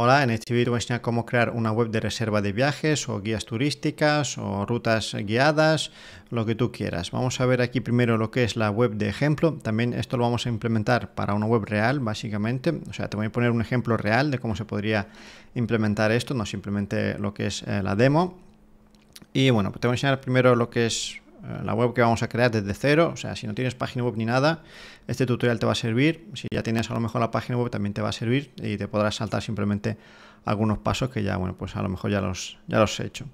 Hola, en este vídeo voy a enseñar cómo crear una web de reserva de viajes o guías turísticas o rutas guiadas, lo que tú quieras. Vamos a ver aquí primero lo que es la web de ejemplo. También esto lo vamos a implementar para una web real, básicamente. O sea, te voy a poner un ejemplo real de cómo se podría implementar esto, no simplemente lo que es eh, la demo. Y bueno, pues te voy a enseñar primero lo que es eh, la web que vamos a crear desde cero, o sea, si no tienes página web ni nada, este tutorial te va a servir, si ya tienes a lo mejor la página web también te va a servir y te podrás saltar simplemente algunos pasos que ya, bueno, pues a lo mejor ya los, ya los he hecho.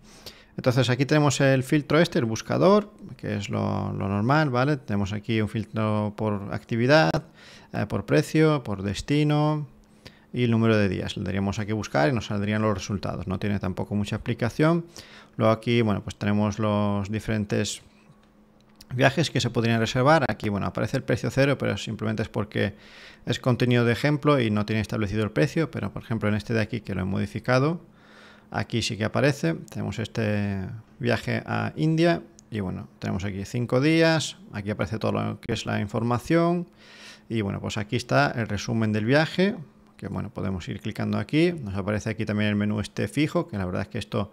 Entonces aquí tenemos el filtro este, el buscador, que es lo, normal, ¿vale? Tenemos aquí un filtro por actividad, eh, por precio, por destino y el número de días. Le daríamos aquí buscar y nos saldrían los resultados. No tiene tampoco mucha explicación. Luego aquí, bueno, pues tenemos los diferentes viajes que se podrían reservar. Aquí, bueno, aparece el precio cero, pero simplemente es porque es contenido de ejemplo y no tiene establecido el precio, pero por ejemplo en este de aquí que lo he modificado, aquí sí que aparece. Tenemos este viaje a India y bueno, tenemos aquí cinco días, aquí aparece todo lo que es la información y bueno, pues aquí está el resumen del viaje, que bueno, podemos ir clicando aquí. Nos aparece aquí también el menú este fijo, que la verdad es que esto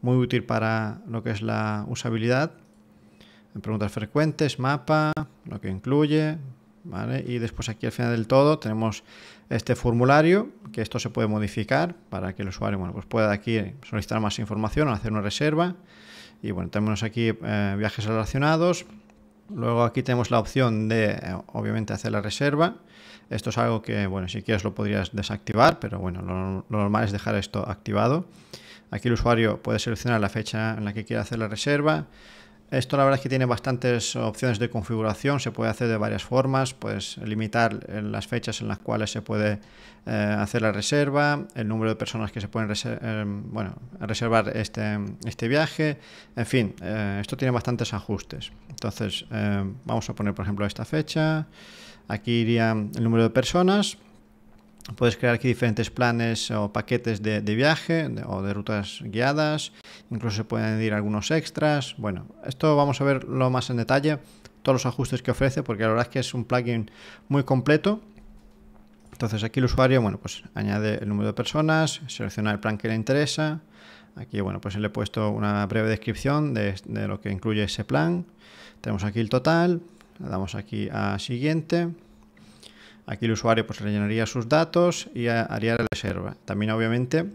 muy útil para lo que es la usabilidad preguntas frecuentes, mapa, lo que incluye, Y después aquí al final del todo tenemos este formulario, que esto se puede modificar para que el usuario bueno, pues pueda aquí solicitar más información o hacer una reserva. Y bueno, tenemos aquí eh, viajes relacionados. Luego aquí tenemos la opción de, eh, obviamente, hacer la reserva. Esto es algo que, bueno, si quieres lo podrías desactivar, pero bueno, lo, lo normal es dejar esto activado. Aquí el usuario puede seleccionar la fecha en la que quiere hacer la reserva, esto la verdad es que tiene bastantes opciones de configuración, se puede hacer de varias formas, pues limitar las fechas en las cuales se puede eh, hacer la reserva, el número de personas que se pueden eh, bueno, reservar este, este, viaje, en fin, eh, esto tiene bastantes ajustes. Entonces vamos a poner por ejemplo esta fecha, aquí iría el número de personas, Puedes crear aquí diferentes planes o paquetes de, viaje o de rutas guiadas. Incluso se pueden añadir algunos extras. Bueno, esto vamos a verlo más en detalle. Todos los ajustes que ofrece, porque la verdad es que es un plugin muy completo. Entonces aquí el usuario, bueno, pues añade el número de personas, selecciona el plan que le interesa. Aquí, bueno, pues le he puesto una breve descripción de, de lo que incluye ese plan. Tenemos aquí el total. Le damos aquí a siguiente. Aquí el usuario pues rellenaría sus datos y haría la reserva. También obviamente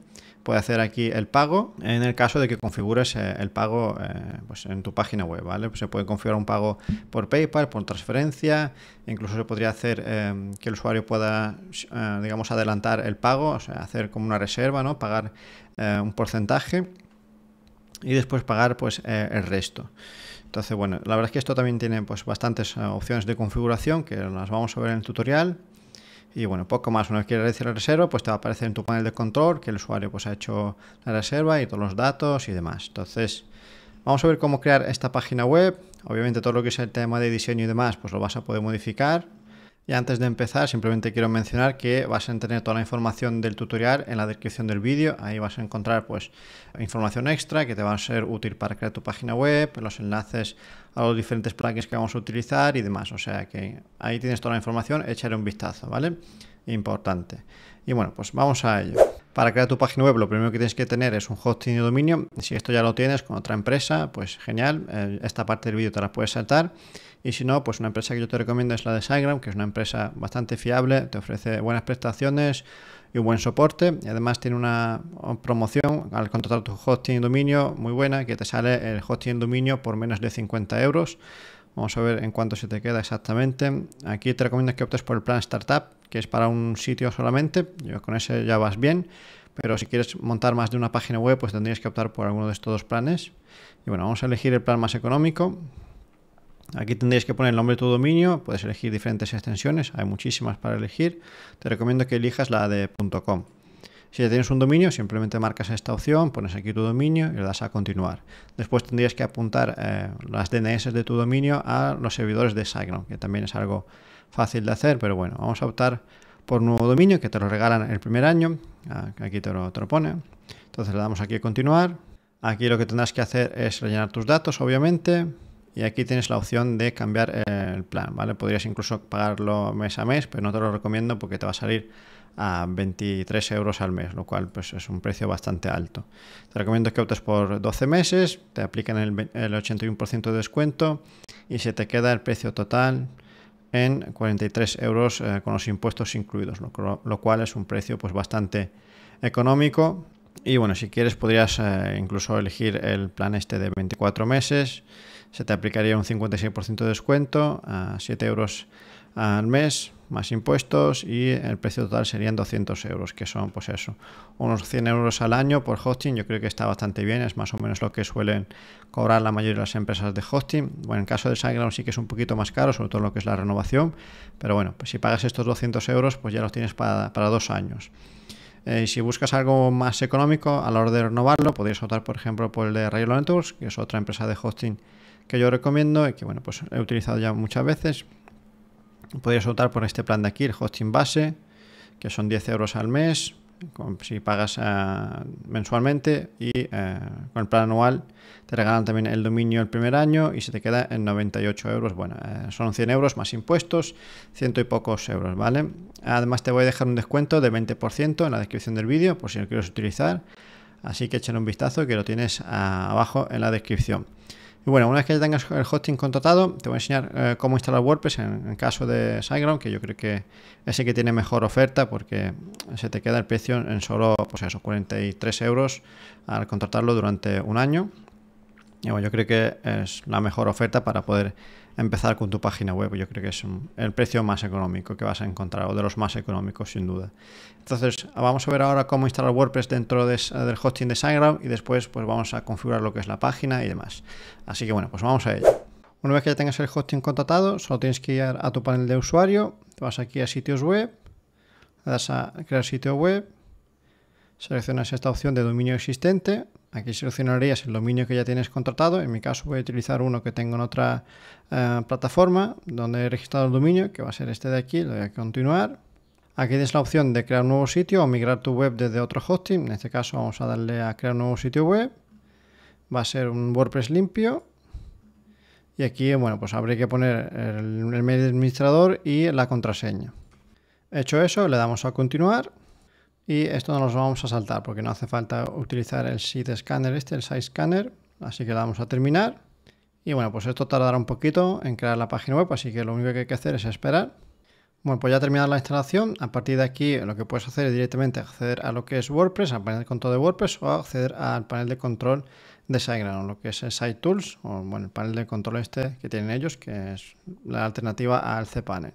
puede hacer aquí el pago en el caso de que configures eh, el pago eh, pues en tu página web, se puede configurar un pago por PayPal, por transferencia, incluso se podría hacer em, que el usuario pueda, eh, digamos, adelantar el pago, hacer como una reserva, ¿no? Pagar un porcentaje y después pagar pues el resto. Entonces, bueno, la verdad es que esto también tiene pues, bastantes eh, opciones de configuración que las vamos a ver en el tutorial. Y bueno, poco más, una vez que decir la reserva, pues te va a aparecer en tu panel de control que el usuario pues, ha hecho la reserva y todos los datos y demás. Entonces, vamos a ver cómo crear esta página web. Obviamente todo lo que es el tema de diseño y demás, pues lo vas a poder modificar. Y antes de empezar, simplemente quiero mencionar que vas a tener toda la información del tutorial en la descripción del vídeo. Ahí vas a encontrar pues información extra que te va a ser útil para crear tu página web, los enlaces a los diferentes plugins que vamos a utilizar y demás. O sea que ahí tienes toda la información, échale un vistazo, ¿vale? Importante. Y bueno, pues vamos a ello. Para crear tu página web lo primero que tienes que tener es un hosting y dominio. Si esto ya lo tienes con otra empresa, pues genial. Eh, esta parte del vídeo te la puedes saltar. Y si no, pues una empresa que yo te recomiendo es la de SiteGround, que es una empresa bastante fiable, te ofrece buenas prestaciones y un buen soporte. Y además tiene una promoción al contratar tu hosting y dominio muy buena, que te sale el hosting y dominio por menos de 50 euros. Vamos a ver en cuánto se te queda exactamente. Aquí te recomiendo que optes por el plan startup, que es para un sitio solamente. con ese ya vas bien pero si quieres montar más de una página web, pues tendrías que optar por alguno de estos dos planes. Y bueno, vamos a elegir el plan más económico. Aquí tendrías que poner el nombre de tu dominio, puedes elegir diferentes extensiones, hay muchísimas para elegir. Te recomiendo que elijas la de .com. Si ya tienes un dominio, simplemente marcas esta opción, pones aquí tu dominio y le das a continuar. Después tendrías que apuntar eh, las DNS de tu dominio a los servidores de Signal, que también es algo fácil de hacer, pero bueno, vamos a optar por nuevo dominio que te lo regalan el primer año. Ah, aquí te lo, te lo pone. Entonces le damos aquí a continuar. Aquí lo que tendrás que hacer es rellenar tus datos, obviamente. Y aquí tienes la opción de cambiar el plan, ¿vale? Podrías incluso pagarlo mes a mes, pero no te lo recomiendo porque te va a salir a 23 euros al mes, lo cual pues, es un precio bastante alto. Te recomiendo que optes por 12 meses, te aplican el, 81% de descuento y se te queda el precio total en 43 euros eh, con los impuestos incluidos, lo, cual es un precio pues, bastante económico. Y bueno, si quieres podrías eh, incluso elegir el plan este de 24 meses se te aplicaría un 56% de descuento a 7 euros al mes más impuestos y el precio total serían 200 euros, que son pues eso, unos 100 euros al año por hosting, yo creo que está bastante bien, es más o menos lo que suelen cobrar la mayoría de las empresas de hosting. Bueno, en caso de SiteGround sí que es un poquito más caro, sobre todo lo que es la renovación, pero bueno, pues si pagas estos 200 euros pues ya los tienes para, dos años. Eh, y si buscas algo más económico a la hora de renovarlo, podrías optar por ejemplo por el de Rayo Tours, que es otra empresa de hosting que yo recomiendo y que bueno, pues he utilizado ya muchas veces. Podrías optar por este plan de aquí, el hosting base, que son 10 euros al mes, si pagas eh, mensualmente y eh, con el plan anual te regalan también el dominio el primer año y se te queda en 98 euros. Bueno, eh, son 100 euros más impuestos, ciento y pocos euros, ¿vale? Además te voy a dejar un descuento de 20% en la descripción del vídeo por si lo quieres utilizar. Así que échale un vistazo que lo tienes ah, abajo en la descripción. Y bueno, una vez que ya tengas el hosting contratado, te voy a enseñar eh, cómo instalar WordPress en, el caso de SiteGround, que yo creo que es el que tiene mejor oferta porque se te queda el precio en solo pues esos 43 euros al contratarlo durante un año. Y yo creo que es la mejor oferta para poder empezar con tu página web. Yo creo que es el precio más económico que vas a encontrar, o de los más económicos, sin duda. Entonces, vamos a ver ahora cómo instalar WordPress dentro del hosting de SiteGround y después pues vamos a configurar lo que es la página y demás. Así que bueno, pues vamos a ello. Una vez que ya tengas el hosting contratado, solo tienes que ir a tu panel de usuario, vas aquí a sitios web, das a crear sitio web, seleccionas esta opción de dominio existente, Aquí seleccionarías el dominio que ya tienes contratado. En mi caso voy a utilizar uno que tengo en otra eh, plataforma donde he registrado el dominio, que va a ser este de aquí. Le voy a continuar. Aquí tienes la opción de crear un nuevo sitio o migrar tu web desde otro hosting. En este caso vamos a darle a crear un nuevo sitio web. Va a ser un WordPress limpio. Y aquí, bueno, pues habré que poner el, el medio administrador y la contraseña. Hecho eso, le damos a continuar. Y esto no nos vamos a saltar porque no hace falta utilizar el site scanner este, el site scanner. Así que lo vamos a terminar. Y bueno, pues esto tardará un poquito en crear la página web, así que lo único que hay que hacer es esperar. Bueno, pues ya terminada la instalación, a partir de aquí lo que puedes hacer es directamente acceder a lo que es WordPress, al panel de control de WordPress o acceder al panel de control de SiteGround, lo que es tools o bueno, el panel de control este que tienen ellos, que es la alternativa al cPanel.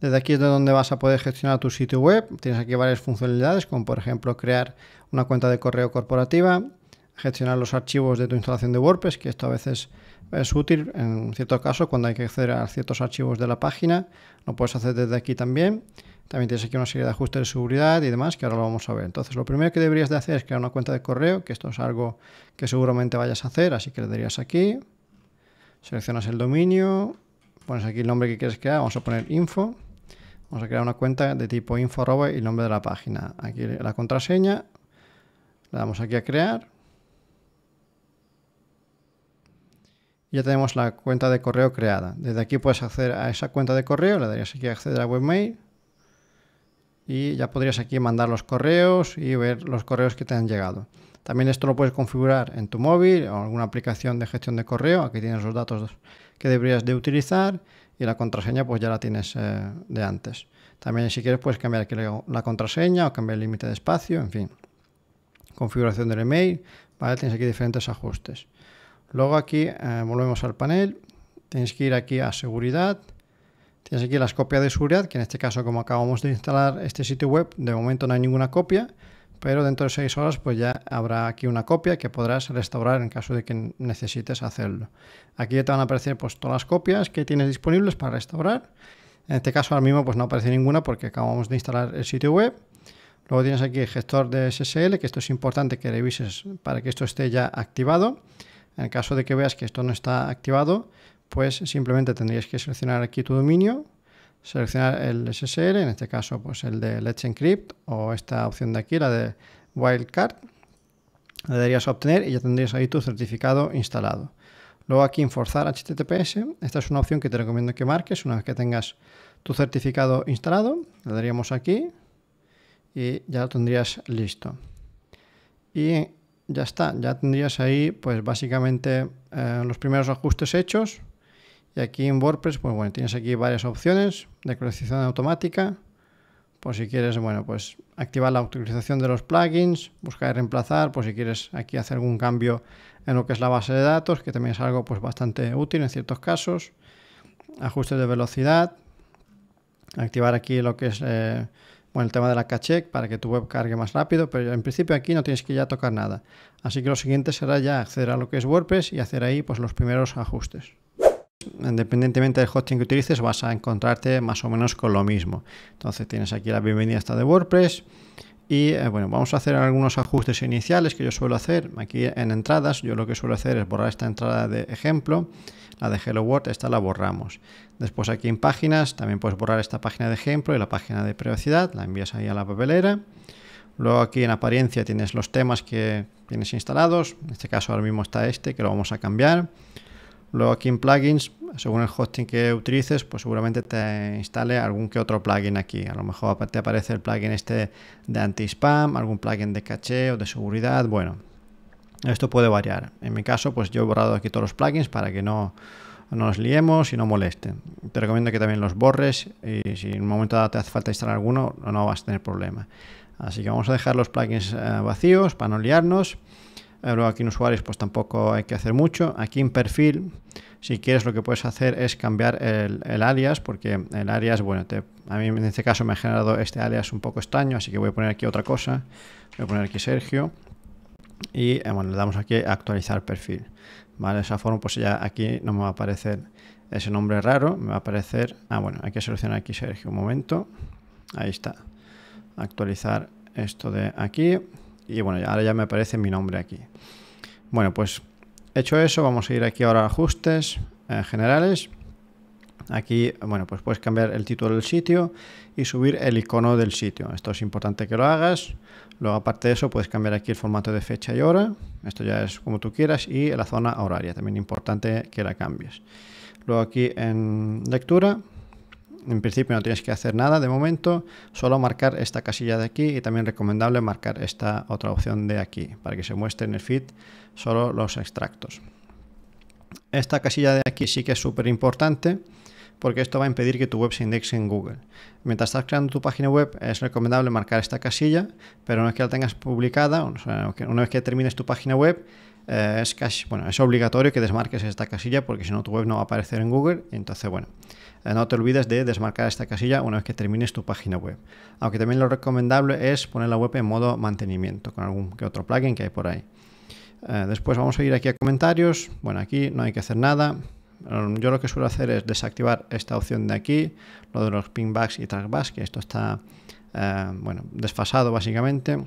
Desde aquí es de donde vas a poder gestionar tu sitio web. Tienes aquí varias funcionalidades, como por ejemplo crear una cuenta de correo corporativa, gestionar los archivos de tu instalación de WordPress, que esto a veces es útil en ciertos casos cuando hay que acceder a ciertos archivos de la página. Lo puedes hacer desde aquí también. También tienes aquí una serie de ajustes de seguridad y demás que ahora lo vamos a ver. Entonces, lo primero que deberías de hacer es crear una cuenta de correo, que esto es algo que seguramente vayas a hacer, así que le darías aquí. Seleccionas el dominio, pones aquí el nombre que quieres crear, vamos a poner info. Vamos a crear una cuenta de tipo info y nombre de la página. Aquí la contraseña. Le damos aquí a crear. ya tenemos la cuenta de correo creada. Desde aquí puedes acceder a esa cuenta de correo, le darías aquí a acceder a webmail y ya podrías aquí mandar los correos y ver los correos que te han llegado. También esto lo puedes configurar en tu móvil o alguna aplicación de gestión de correo. Aquí tienes los datos que deberías de utilizar y la contraseña pues ya la tienes eh, de antes. También si quieres puedes cambiar la contraseña o cambiar el límite de espacio, en fin. Configuración del email, ¿vale? Tienes aquí diferentes ajustes. Luego aquí eh, volvemos al panel, tienes que ir aquí a seguridad, tienes aquí las copias de seguridad, que en este caso como acabamos de instalar este sitio web, de momento no hay ninguna copia, pero dentro de 6 horas pues ya habrá aquí una copia que podrás restaurar en caso de que necesites hacerlo. Aquí te van a aparecer pues todas las copias que tienes disponibles para restaurar. En este caso ahora mismo pues no aparece ninguna porque acabamos de instalar el sitio web. Luego tienes aquí el gestor de SSL, que esto es importante que revises para que esto esté ya activado. En caso de que veas que esto no está activado, pues simplemente tendrías que seleccionar aquí tu dominio, seleccionar el SSL, en este caso pues el de Let's Encrypt o esta opción de aquí, la de Wildcard, le darías a obtener y ya tendrías ahí tu certificado instalado. Luego aquí en forzar HTTPS, esta es una opción que te recomiendo que marques una vez que tengas tu certificado instalado, le daríamos aquí y ya lo tendrías listo. Y ya está, ya tendrías ahí pues básicamente eh, los primeros ajustes hechos y aquí en WordPress, pues bueno, tienes aquí varias opciones de actualización automática. Por si quieres, bueno, pues activar la autorización de los plugins, buscar y reemplazar, por si quieres aquí hacer algún cambio en lo que es la base de datos, que también es algo pues bastante útil en ciertos casos. Ajustes de velocidad, activar aquí lo que es eh, bueno, el tema de la caché para que tu web cargue más rápido, pero en principio aquí no tienes que ya tocar nada. Así que lo siguiente será ya acceder a lo que es WordPress y hacer ahí pues los primeros ajustes independientemente del hosting que utilices, vas a encontrarte más o menos con lo mismo. Entonces tienes aquí la bienvenida esta de WordPress. Y eh, bueno, vamos a hacer algunos ajustes iniciales que yo suelo hacer aquí en entradas. Yo lo que suelo hacer es borrar esta entrada de ejemplo, la de Hello World, esta la borramos. Después aquí en páginas también puedes borrar esta página de ejemplo y la página de privacidad, la envías ahí a la papelera. Luego aquí en apariencia tienes los temas que tienes instalados, en este caso ahora mismo está este que lo vamos a cambiar. Luego aquí en plugins, según el hosting que utilices, pues seguramente te instale algún que otro plugin aquí. A lo mejor te aparece el plugin este de anti-spam, algún plugin de caché o de seguridad. Bueno, esto puede variar. En mi caso, pues yo he borrado aquí todos los plugins para que no, nos liemos y no molesten. Te recomiendo que también los borres y si en un momento dado te hace falta instalar alguno, no vas a tener problema. Así que vamos a dejar los plugins eh, vacíos para no liarnos. Eh, luego aquí en usuarios pues tampoco hay que hacer mucho. Aquí en perfil, si quieres lo que puedes hacer es cambiar el, alias, porque el alias, bueno, a mí en este caso me ha generado este alias un poco extraño, así que voy a poner aquí otra cosa. Voy a poner aquí Sergio. Y eh, bueno, le damos aquí actualizar perfil. ¿Vale? De esa forma pues ya aquí no me va a aparecer ese nombre raro, me va a aparecer... Ah, bueno, hay que seleccionar aquí Sergio un momento. Ahí está. Actualizar esto de aquí y bueno, ahora ya me aparece mi nombre aquí. Bueno, pues hecho eso, vamos a ir aquí ahora a ajustes eh, generales. Aquí, bueno, pues puedes cambiar el título del sitio y subir el icono del sitio. Esto es importante que lo hagas. Luego, aparte de eso, puedes cambiar aquí el formato de fecha y hora. Esto ya es como tú quieras. Y la zona horaria, también importante que la cambies. Luego aquí en lectura, en principio no tienes que hacer nada de momento, solo marcar esta casilla de aquí y también recomendable marcar esta otra opción de aquí para que se muestre en el feed solo los extractos. Esta casilla de aquí sí que es súper importante porque esto va a impedir que tu web se indexe en Google. Mientras estás creando tu página web es recomendable marcar esta casilla, pero una vez que la tengas publicada, una vez que termines tu página web, eh, es bueno, es obligatorio que desmarques esta casilla porque si no tu web no va a aparecer en Google. Entonces, bueno, eh, no te olvides de desmarcar esta casilla una vez que termines tu página web. Aunque también lo recomendable es poner la web en modo mantenimiento con algún que otro plugin que hay por ahí. Eh, después vamos a ir aquí a comentarios. Bueno, aquí no hay que hacer nada. Mm, yo lo que suelo hacer es desactivar esta opción de aquí, lo de los pinbacks y trackbacks, que esto está bueno, desfasado básicamente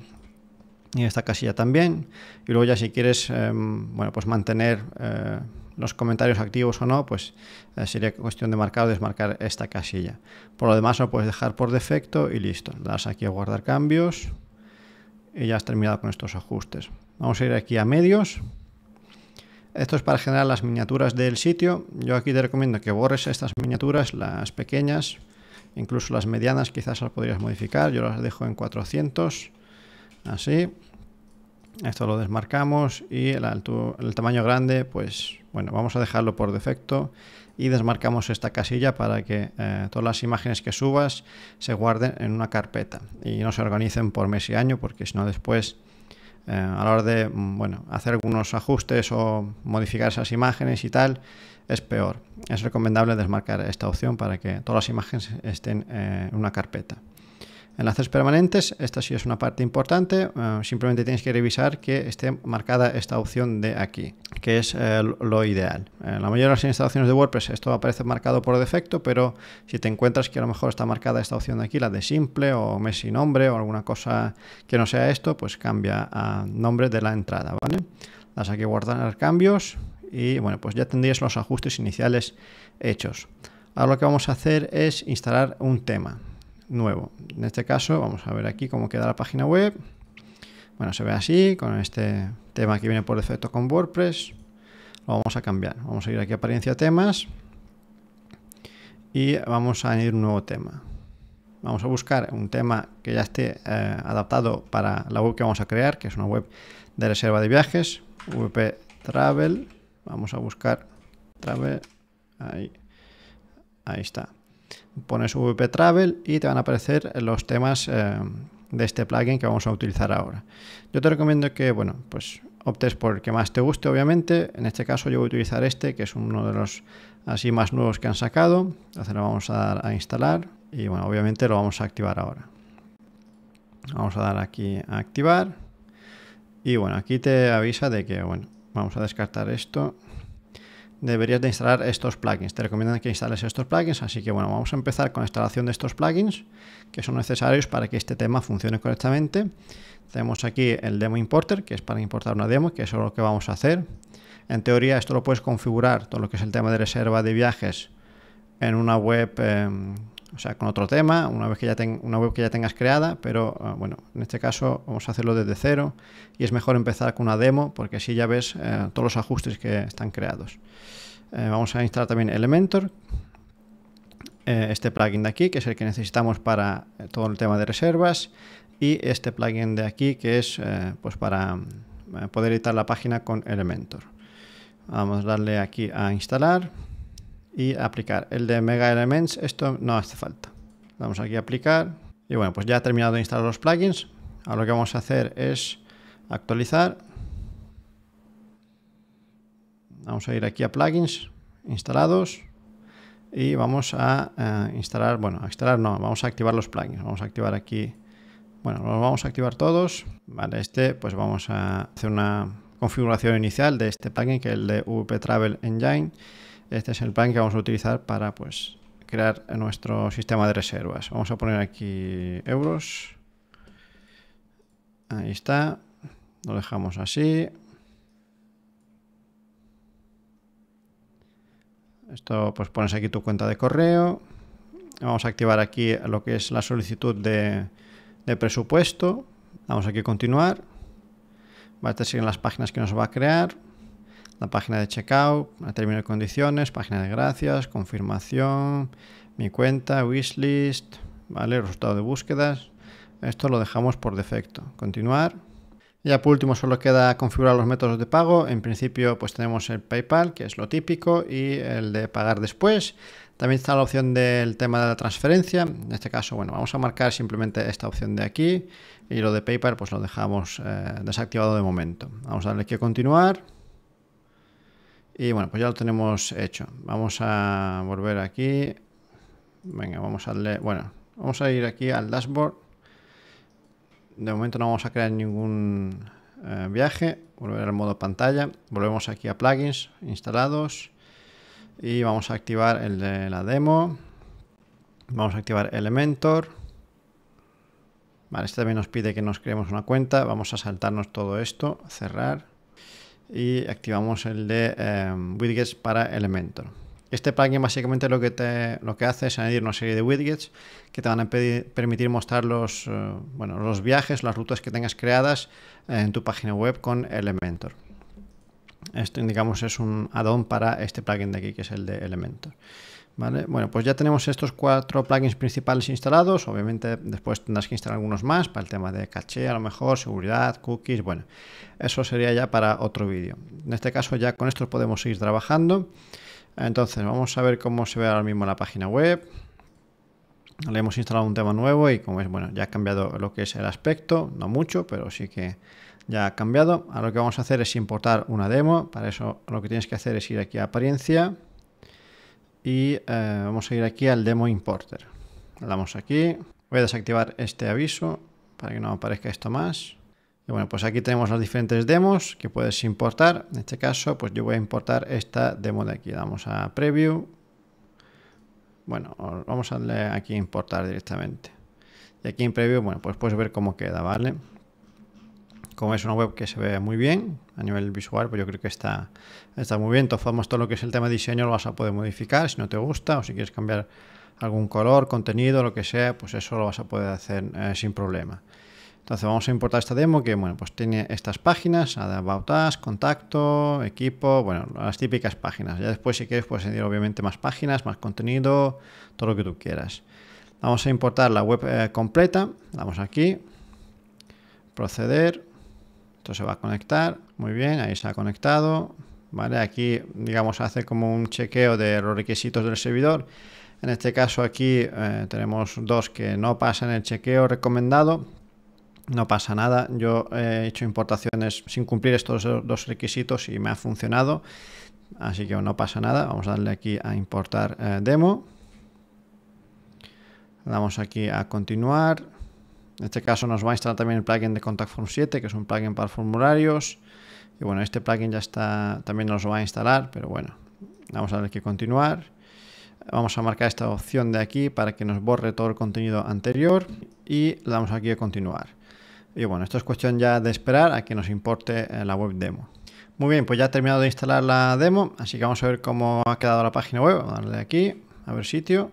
y esta casilla también. Y luego ya si quieres eh, bueno, pues mantener eh, los comentarios activos o no, pues eh, sería cuestión de marcar o desmarcar esta casilla. Por lo demás lo puedes dejar por defecto y listo. das aquí a guardar cambios y ya has terminado con estos ajustes. Vamos a ir aquí a medios. Esto es para generar las miniaturas del sitio. Yo aquí te recomiendo que borres estas miniaturas, las pequeñas, incluso las medianas quizás las podrías modificar. Yo las dejo en 400 así. Esto lo desmarcamos y el, tamaño grande, pues bueno, vamos a dejarlo por defecto y desmarcamos esta casilla para que eh, todas las imágenes que subas se guarden en una carpeta y no se organicen por mes y año porque si no después eh, a la hora de mm, hacer algunos ajustes o modificar esas imágenes y tal es peor. Es recomendable desmarcar esta opción para que todas las imágenes estén eh, en una carpeta. Enlaces permanentes, esta sí es una parte importante, eh, simplemente tienes que revisar que esté marcada esta opción de aquí, que es eh, lo ideal. En eh, la mayoría de las instalaciones de WordPress esto aparece marcado por defecto, pero si te encuentras que a lo mejor está marcada esta opción de aquí, la de simple o mes y nombre o alguna cosa que no sea esto, pues cambia a nombre de la entrada, ¿vale? Las aquí guardar cambios y bueno, pues ya tendrías los ajustes iniciales hechos. Ahora lo que vamos a hacer es instalar un tema nuevo. En este caso, vamos a ver aquí cómo queda la página web. Bueno, se ve así, con este tema que viene por defecto con WordPress. Lo vamos a cambiar. Vamos a ir aquí a apariencia temas. Y vamos a añadir un nuevo tema. Vamos a buscar un tema que ya esté eh, adaptado para la web que vamos a crear, que es una web de reserva de viajes, VP Travel. Vamos a buscar Travel. Ahí, ahí está pones VP Travel y te van a aparecer los temas eh, de este plugin que vamos a utilizar ahora. Yo te recomiendo que, bueno, pues optes por el que más te guste, obviamente. En este caso yo voy a utilizar este, que es uno de los así más nuevos que han sacado. Entonces lo vamos a a instalar y, bueno, obviamente lo vamos a activar ahora. Vamos a dar aquí a activar. Y bueno, aquí te avisa de que, bueno, vamos a descartar esto deberías de instalar estos plugins. Te recomiendan que instales estos plugins, así que bueno, vamos a empezar con la instalación de estos plugins que son necesarios para que este tema funcione correctamente. Tenemos aquí el demo importer, que es para importar una demo, que es lo que vamos a hacer. En teoría esto lo puedes configurar, todo lo que es el tema de reserva de viajes, en una web... Em, o sea, con otro tema, una, vez que ya ten, una web que ya tengas creada, pero ah, bueno, en este caso vamos a hacerlo desde cero y es mejor empezar con una demo porque así ya ves eh, todos los ajustes que están creados. Eh, vamos a instalar también Elementor, eh, este plugin de aquí, que es el que necesitamos para todo el tema de reservas, y este plugin de aquí, que es pues para mm, poder editar la página con Elementor. Vamos a darle aquí a instalar y aplicar. El de Mega Elements, esto no hace falta. Vamos aquí a aplicar. Y bueno, pues ya ha terminado de instalar los plugins. Ahora lo que vamos a hacer es actualizar. Vamos a ir aquí a plugins, instalados. Y vamos a, eh, instalar, bueno, a instalar no, vamos a activar los plugins. Vamos a activar aquí, bueno, los vamos a activar todos. Vale, este pues vamos a hacer una configuración inicial de este plugin que es el de VP Travel Engine este es el plan que vamos a utilizar para pues, crear nuestro sistema de reservas. Vamos a poner aquí euros. Ahí está. Lo dejamos así. Esto pues pones aquí tu cuenta de correo. Vamos a activar aquí lo que es la solicitud de, presupuesto. Vamos aquí a continuar. Va a seguir las páginas que nos va a crear página de checkout, término de condiciones, página de gracias, confirmación, mi cuenta, wishlist, ¿vale? resultado de búsquedas. Esto lo dejamos por defecto. Continuar. Ya por último solo queda configurar los métodos de pago. En principio pues tenemos el PayPal, que es lo típico, y el de pagar después. También está la opción del tema de la transferencia. En este caso, bueno, vamos a marcar simplemente esta opción de aquí y lo de PayPal pues lo dejamos eh, desactivado de momento. Vamos a darle que continuar. Y bueno, pues ya lo tenemos hecho. Vamos a volver aquí. Venga, vamos a Bueno, vamos a ir aquí al dashboard. De momento no vamos a crear ningún eh, viaje. Volver al modo pantalla. Volvemos aquí a plugins instalados. Y vamos a activar el de la demo. Vamos a activar Elementor. Vale, este también nos pide que nos creemos una cuenta. Vamos a saltarnos todo esto. Cerrar y activamos el de em, widgets para Elementor. Este plugin básicamente lo que, lo que hace es añadir una serie de widgets que te van a permitir mostrar los, eh, bueno, los viajes, las rutas que tengas creadas eh, en tu página web con Elementor. Esto, indicamos es un add-on para este plugin de aquí, que es el de Elementor bueno, pues ya tenemos estos cuatro plugins principales instalados. Obviamente después tendrás que instalar algunos más para el tema de caché, a lo mejor, seguridad, cookies. Bueno, eso sería ya para otro vídeo. En este caso ya con estos podemos seguir trabajando. Entonces vamos a ver cómo se ve ahora mismo la página web. Le hemos instalado un tema nuevo y como es, bueno, ya ha cambiado lo que es el aspecto, no mucho, pero sí que ya ha cambiado. Ahora lo que vamos a hacer es importar una demo. Para eso lo que tienes que hacer es ir aquí a apariencia y eh, vamos a ir aquí al demo importer. Le damos aquí, voy a desactivar este aviso para que no aparezca esto más. Y bueno, pues aquí tenemos los diferentes demos que puedes importar. En este caso, pues yo voy a importar esta demo de aquí. Damos a preview. Bueno, vamos a darle aquí a importar directamente. Y aquí en preview, bueno, pues puedes ver cómo queda, ¿vale? vale como es una web que se ve muy bien a nivel visual, pues yo creo que está, está muy bien. De todo lo que es el tema de diseño lo vas a poder modificar si no te gusta o si quieres cambiar algún color, contenido, lo que sea, pues eso lo vas a poder hacer eh, sin problema. Entonces vamos a importar esta demo que, bueno, pues tiene estas páginas, About Us, Contacto, Equipo, bueno, las típicas páginas. Ya después si quieres puedes añadir obviamente más páginas, más contenido, todo lo que tú quieras. Vamos a importar la web eh, completa, Vamos aquí, proceder, esto se va a conectar. Muy bien, ahí se ha conectado. ¿Vale? Aquí, digamos, hace como un chequeo de los requisitos del servidor. En este caso aquí eh, tenemos dos que no pasan el chequeo recomendado. No pasa nada, yo eh, he hecho importaciones sin cumplir estos dos requisitos y me ha funcionado. Así que no pasa nada, vamos a darle aquí a importar eh, demo. Damos aquí a continuar. En este caso nos va a instalar también el plugin de Contact Form 7, que es un plugin para formularios. Y bueno, este plugin ya está, también nos lo va a instalar, pero bueno, vamos a ver que continuar. Vamos a marcar esta opción de aquí para que nos borre todo el contenido anterior y le damos aquí a continuar. Y bueno, esto es cuestión ya de esperar a que nos importe eh, la web demo. Muy bien, pues ya ha terminado de instalar la demo, así que vamos a ver cómo ha quedado la página web. Vamos a darle aquí, a ver sitio.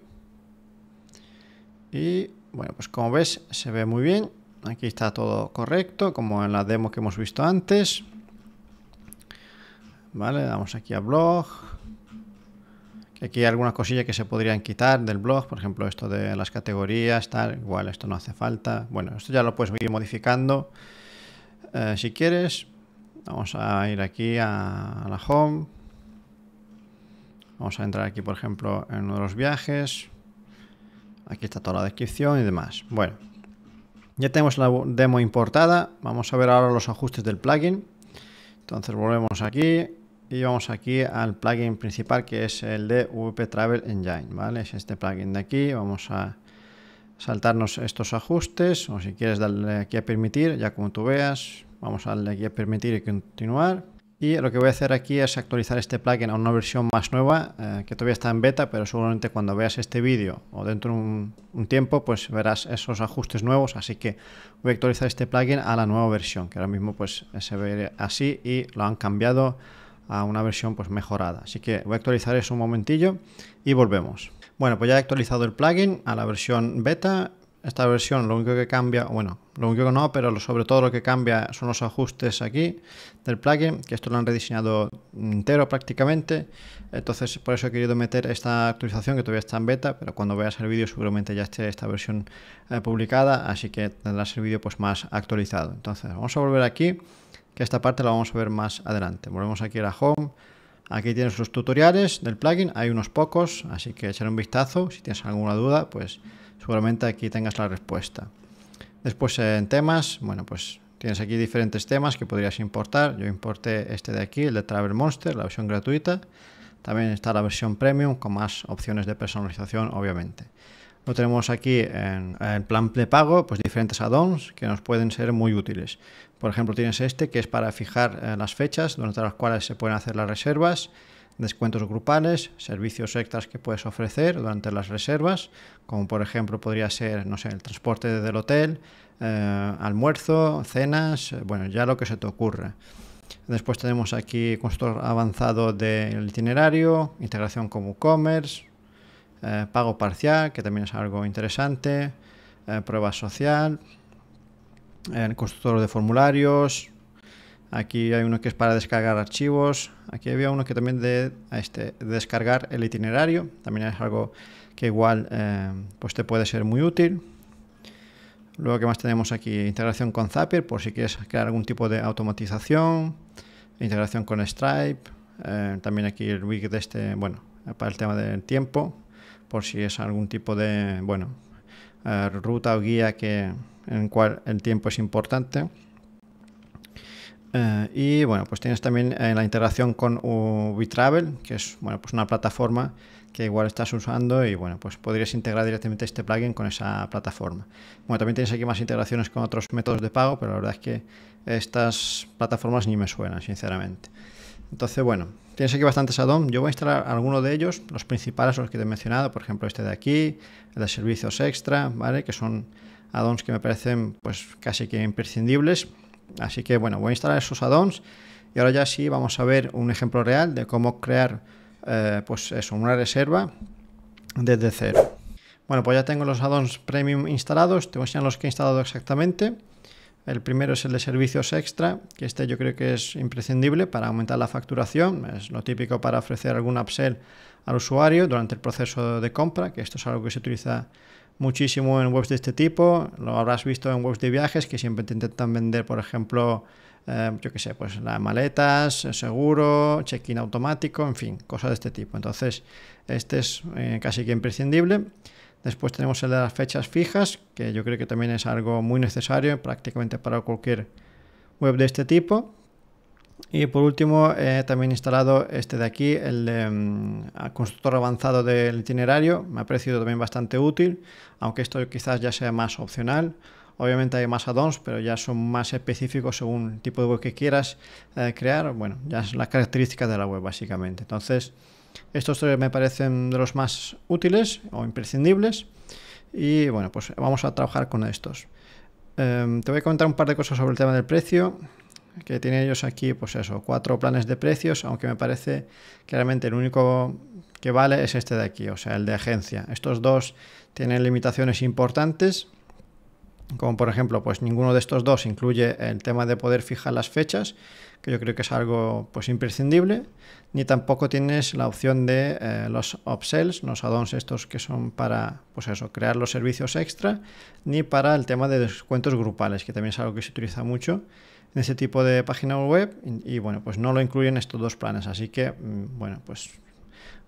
Y bueno, pues como ves, se ve muy bien. Aquí está todo correcto, como en la demo que hemos visto antes. Vale, damos aquí a blog. Aquí hay algunas cosillas que se podrían quitar del blog, por ejemplo, esto de las categorías, tal, igual, esto no hace falta. Bueno, esto ya lo puedes ir modificando eh, si quieres. Vamos a ir aquí a la home. Vamos a entrar aquí, por ejemplo, en uno de los viajes. Aquí está toda la descripción y demás. Bueno, ya tenemos la demo importada. Vamos a ver ahora los ajustes del plugin. Entonces volvemos aquí y vamos aquí al plugin principal que es el de VP Travel Engine, ¿vale? Es este plugin de aquí. Vamos a saltarnos estos ajustes o si quieres darle aquí a permitir, ya como tú veas, vamos a darle aquí a permitir y continuar. Y lo que voy a hacer aquí es actualizar este plugin a una versión más nueva, eh, que todavía está en beta, pero seguramente cuando veas este vídeo o dentro de un, tiempo, pues verás esos ajustes nuevos, así que voy a actualizar este plugin a la nueva versión, que ahora mismo pues se ve así y lo han cambiado a una versión pues mejorada. Así que voy a actualizar eso un momentillo y volvemos. Bueno, pues ya he actualizado el plugin a la versión beta esta versión lo único que cambia, bueno, lo único que no, pero sobre todo lo que cambia son los ajustes aquí del plugin, que esto lo han rediseñado entero prácticamente, entonces por eso he querido meter esta actualización que todavía está en beta, pero cuando veas el vídeo seguramente ya esté esta versión eh, publicada, así que tendrás el vídeo pues más actualizado. Entonces vamos a volver aquí, que esta parte la vamos a ver más adelante. Volvemos aquí a la home. Aquí tienes los tutoriales del plugin, hay unos pocos, así que echar un vistazo. Si tienes alguna duda, pues seguramente aquí tengas la respuesta. Después eh, en temas, bueno, pues tienes aquí diferentes temas que podrías importar. Yo importé este de aquí, el de Travel Monster, la versión gratuita. También está la versión premium con más opciones de personalización, obviamente. Lo tenemos aquí en el plan pago pues diferentes add-ons que nos pueden ser muy útiles. Por ejemplo, tienes este que es para fijar eh, las fechas durante las cuales se pueden hacer las reservas descuentos grupales, servicios extras que puedes ofrecer durante las reservas, como por ejemplo podría ser, no sé, el transporte desde el hotel, eh, almuerzo, cenas, eh, bueno, ya lo que se te ocurra. Después tenemos aquí constructor avanzado del itinerario, integración con WooCommerce, commerce eh, pago parcial, que también es algo interesante, prueba social, el constructor de formularios, Aquí hay uno que es para descargar archivos. Aquí había uno que también de este, descargar el itinerario. También es algo que igual eh, pues te puede ser muy útil. Luego que más tenemos aquí integración con Zapier por si quieres crear algún tipo de automatización. Integración con Stripe. Eh, también aquí el widget de este, bueno, para el tema del tiempo. Por si es algún tipo de, bueno, eh, ruta o guía que, en el cual el tiempo es importante. Eh, y bueno, pues tienes también eh, la integración con WeTravel, que es bueno, pues una plataforma que igual estás usando y bueno, pues podrías integrar directamente este plugin con esa plataforma. Bueno, también tienes aquí más integraciones con otros métodos de pago, pero la verdad es que estas plataformas ni me suenan, sinceramente. Entonces, bueno, tienes aquí bastantes add Yo voy a instalar algunos de ellos, los principales, los que te he mencionado, por ejemplo, este de aquí, el de servicios extra, ¿vale? Que son add que me parecen pues casi que imprescindibles Así que bueno, voy a instalar esos addons y ahora ya sí vamos a ver un ejemplo real de cómo crear eh, pues una reserva desde cero. Bueno, pues ya tengo los addons premium instalados, te voy a enseñar los que he instalado exactamente. El primero es el de servicios extra, que este yo creo que es imprescindible para aumentar la facturación. Es lo típico para ofrecer algún upsell al usuario durante el proceso de compra, que esto es algo que se utiliza muchísimo en webs de este tipo, lo habrás visto en webs de viajes que siempre te intentan vender, por ejemplo, eh, yo qué sé, pues las maletas, seguro, check-in automático, en fin, cosas de este tipo. Entonces, este es eh, casi que imprescindible. Después tenemos el de las fechas fijas, que yo creo que también es algo muy necesario prácticamente para cualquier web de este tipo. Y por último, he eh, también instalado este de aquí, el mm, constructor avanzado del itinerario. Me ha parecido también bastante útil, aunque esto quizás ya sea más opcional. Obviamente hay más add-ons, pero ya son más específicos según el tipo de web que quieras eh, crear. Bueno, ya es las características de la web básicamente. Entonces, estos me parecen de los más útiles o imprescindibles. Y bueno, pues vamos a trabajar con estos. Em, te voy a comentar un par de cosas sobre el tema del precio que tienen ellos aquí, pues eso, cuatro planes de precios, aunque me parece claramente el único que vale es este de aquí, o sea, el de agencia. Estos dos tienen limitaciones importantes, como por ejemplo, pues ninguno de estos dos incluye el tema de poder fijar las fechas, que yo creo que es algo pues imprescindible, ni tampoco tienes la opción de eh, los upsells, los addons estos que son para, pues eso, crear los servicios extra, ni para el tema de descuentos grupales, que también es algo que se utiliza mucho en ese tipo de página web y, bueno, pues no lo incluyen estos dos planes. Así que, mm, bueno, pues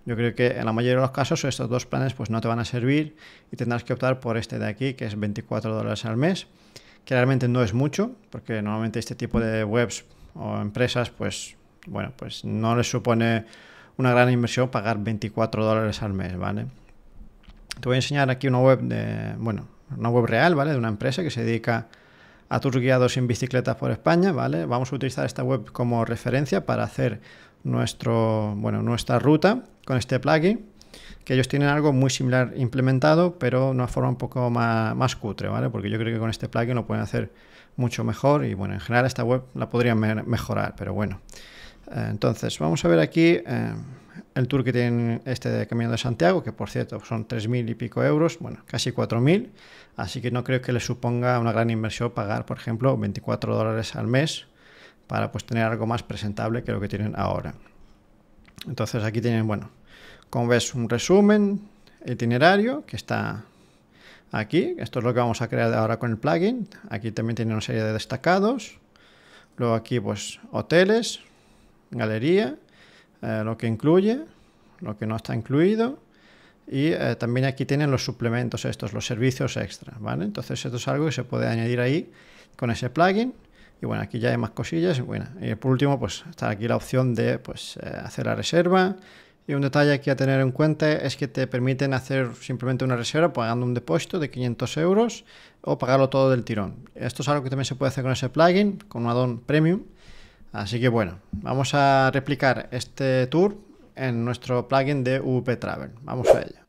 yo creo que en la mayoría de los casos estos dos planes pues no te van a servir y tendrás que optar por este de aquí que es 24 dólares al mes, que realmente no es mucho porque normalmente este tipo de webs o empresas pues, bueno, pues no les supone una gran inversión pagar 24 dólares al mes, ¿vale? Te voy a enseñar aquí una web de, bueno, una web real, ¿vale? De una empresa que se dedica a a tus guiados en bicicletas por España, ¿vale? Vamos a utilizar esta web como referencia para hacer nuestro, bueno, nuestra ruta con este plugin, que ellos tienen algo muy similar implementado, pero de una forma un poco más, cutre, ¿vale? Porque yo creo que con este plugin lo pueden hacer mucho mejor y, bueno, en general esta web la podrían mejorar, pero bueno. Eh, entonces, vamos a ver aquí... Eh, el tour que tienen este de Camino de Santiago, que por cierto son 3.000 y pico euros, bueno, casi 4.000, así que no creo que les suponga una gran inversión pagar, por ejemplo, 24 dólares al mes para pues tener algo más presentable que lo que tienen ahora. Entonces aquí tienen, bueno, como ves, un resumen itinerario que está aquí. Esto es lo que vamos a crear ahora con el plugin. Aquí también tiene una serie de destacados. Luego aquí, pues, hoteles, galería, eh, lo que incluye, lo que no está incluido. Y eh, también aquí tienen los suplementos estos, los servicios extra, ¿vale? Entonces esto es algo que se puede añadir ahí con ese plugin. Y bueno, aquí ya hay más cosillas. Bueno, y por último, pues está aquí la opción de pues, eh, hacer la reserva. Y un detalle aquí a tener en cuenta es que te permiten hacer simplemente una reserva pagando un depósito de 500 euros o pagarlo todo del tirón. Esto es algo que también se puede hacer con ese plugin, con un addon premium. Así que bueno, vamos a replicar este tour en nuestro plugin de UP Travel. Vamos a ello.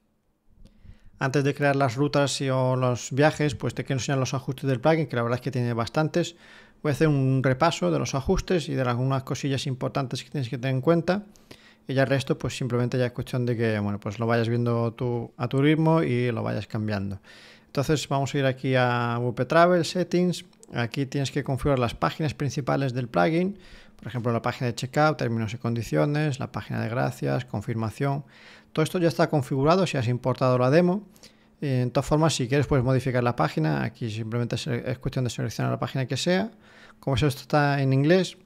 Antes de crear las rutas y o los viajes, pues te quiero enseñar los ajustes del plugin, que la verdad es que tiene bastantes. Voy a hacer un repaso de los ajustes y de algunas cosillas importantes que tienes que tener en cuenta. Y ya el resto, pues simplemente ya es cuestión de que, bueno, pues lo vayas viendo a tu ritmo y lo vayas cambiando. Entonces vamos a ir aquí a VP Travel, Settings, Aquí tienes que configurar las páginas principales del plugin, por ejemplo la página de checkout, términos y condiciones, la página de gracias, confirmación. Todo esto ya está configurado si has importado la demo. Eh, en todas formas, si quieres puedes modificar la página. Aquí simplemente es cuestión de seleccionar la página que sea. Como eso está en inglés,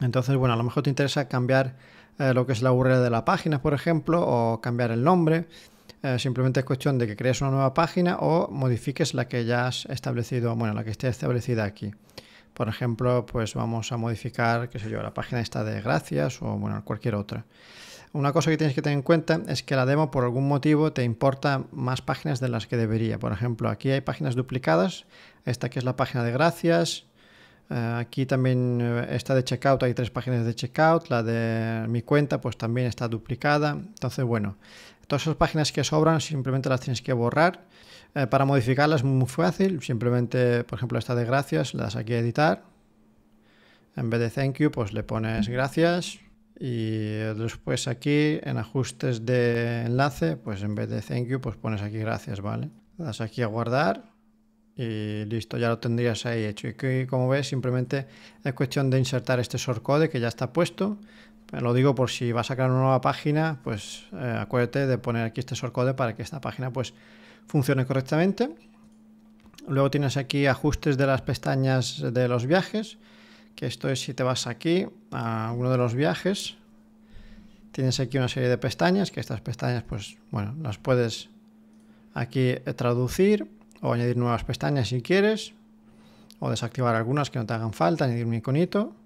entonces bueno, a lo mejor te interesa cambiar eh, lo que es la URL de la página, por ejemplo, o cambiar el nombre. Eh, simplemente es cuestión de que crees una nueva página o modifiques la que ya has establecido, bueno, la que esté establecida aquí. Por ejemplo, pues vamos a modificar, qué sé yo, la página esta de gracias o bueno, cualquier otra. Una cosa que tienes que tener en cuenta es que la demo por algún motivo te importa más páginas de las que debería. Por ejemplo, aquí hay páginas duplicadas. Esta que es la página de gracias. Eh, aquí también eh, está de checkout, hay tres páginas de checkout. La de mi cuenta pues también está duplicada. Entonces, bueno, Todas esas páginas que sobran simplemente las tienes que borrar. Eh, para modificarlas es muy fácil. Simplemente, por ejemplo, esta de gracias, le das aquí a editar. En vez de thank you, pues le pones gracias. Y después aquí en ajustes de enlace, pues en vez de thank you, pues pones aquí gracias, ¿vale? Le das aquí a guardar y listo, ya lo tendrías ahí hecho. Y como ves, simplemente es cuestión de insertar este shortcode que ya está puesto, lo digo por si vas a crear una nueva página, pues eh, acuérdate de poner aquí este shortcode para que esta página pues funcione correctamente. Luego tienes aquí ajustes de las pestañas de los viajes, que esto es si te vas aquí a uno de los viajes, tienes aquí una serie de pestañas, que estas pestañas pues bueno, las puedes aquí traducir o añadir nuevas pestañas si quieres, o desactivar algunas que no te hagan falta, añadir un iconito.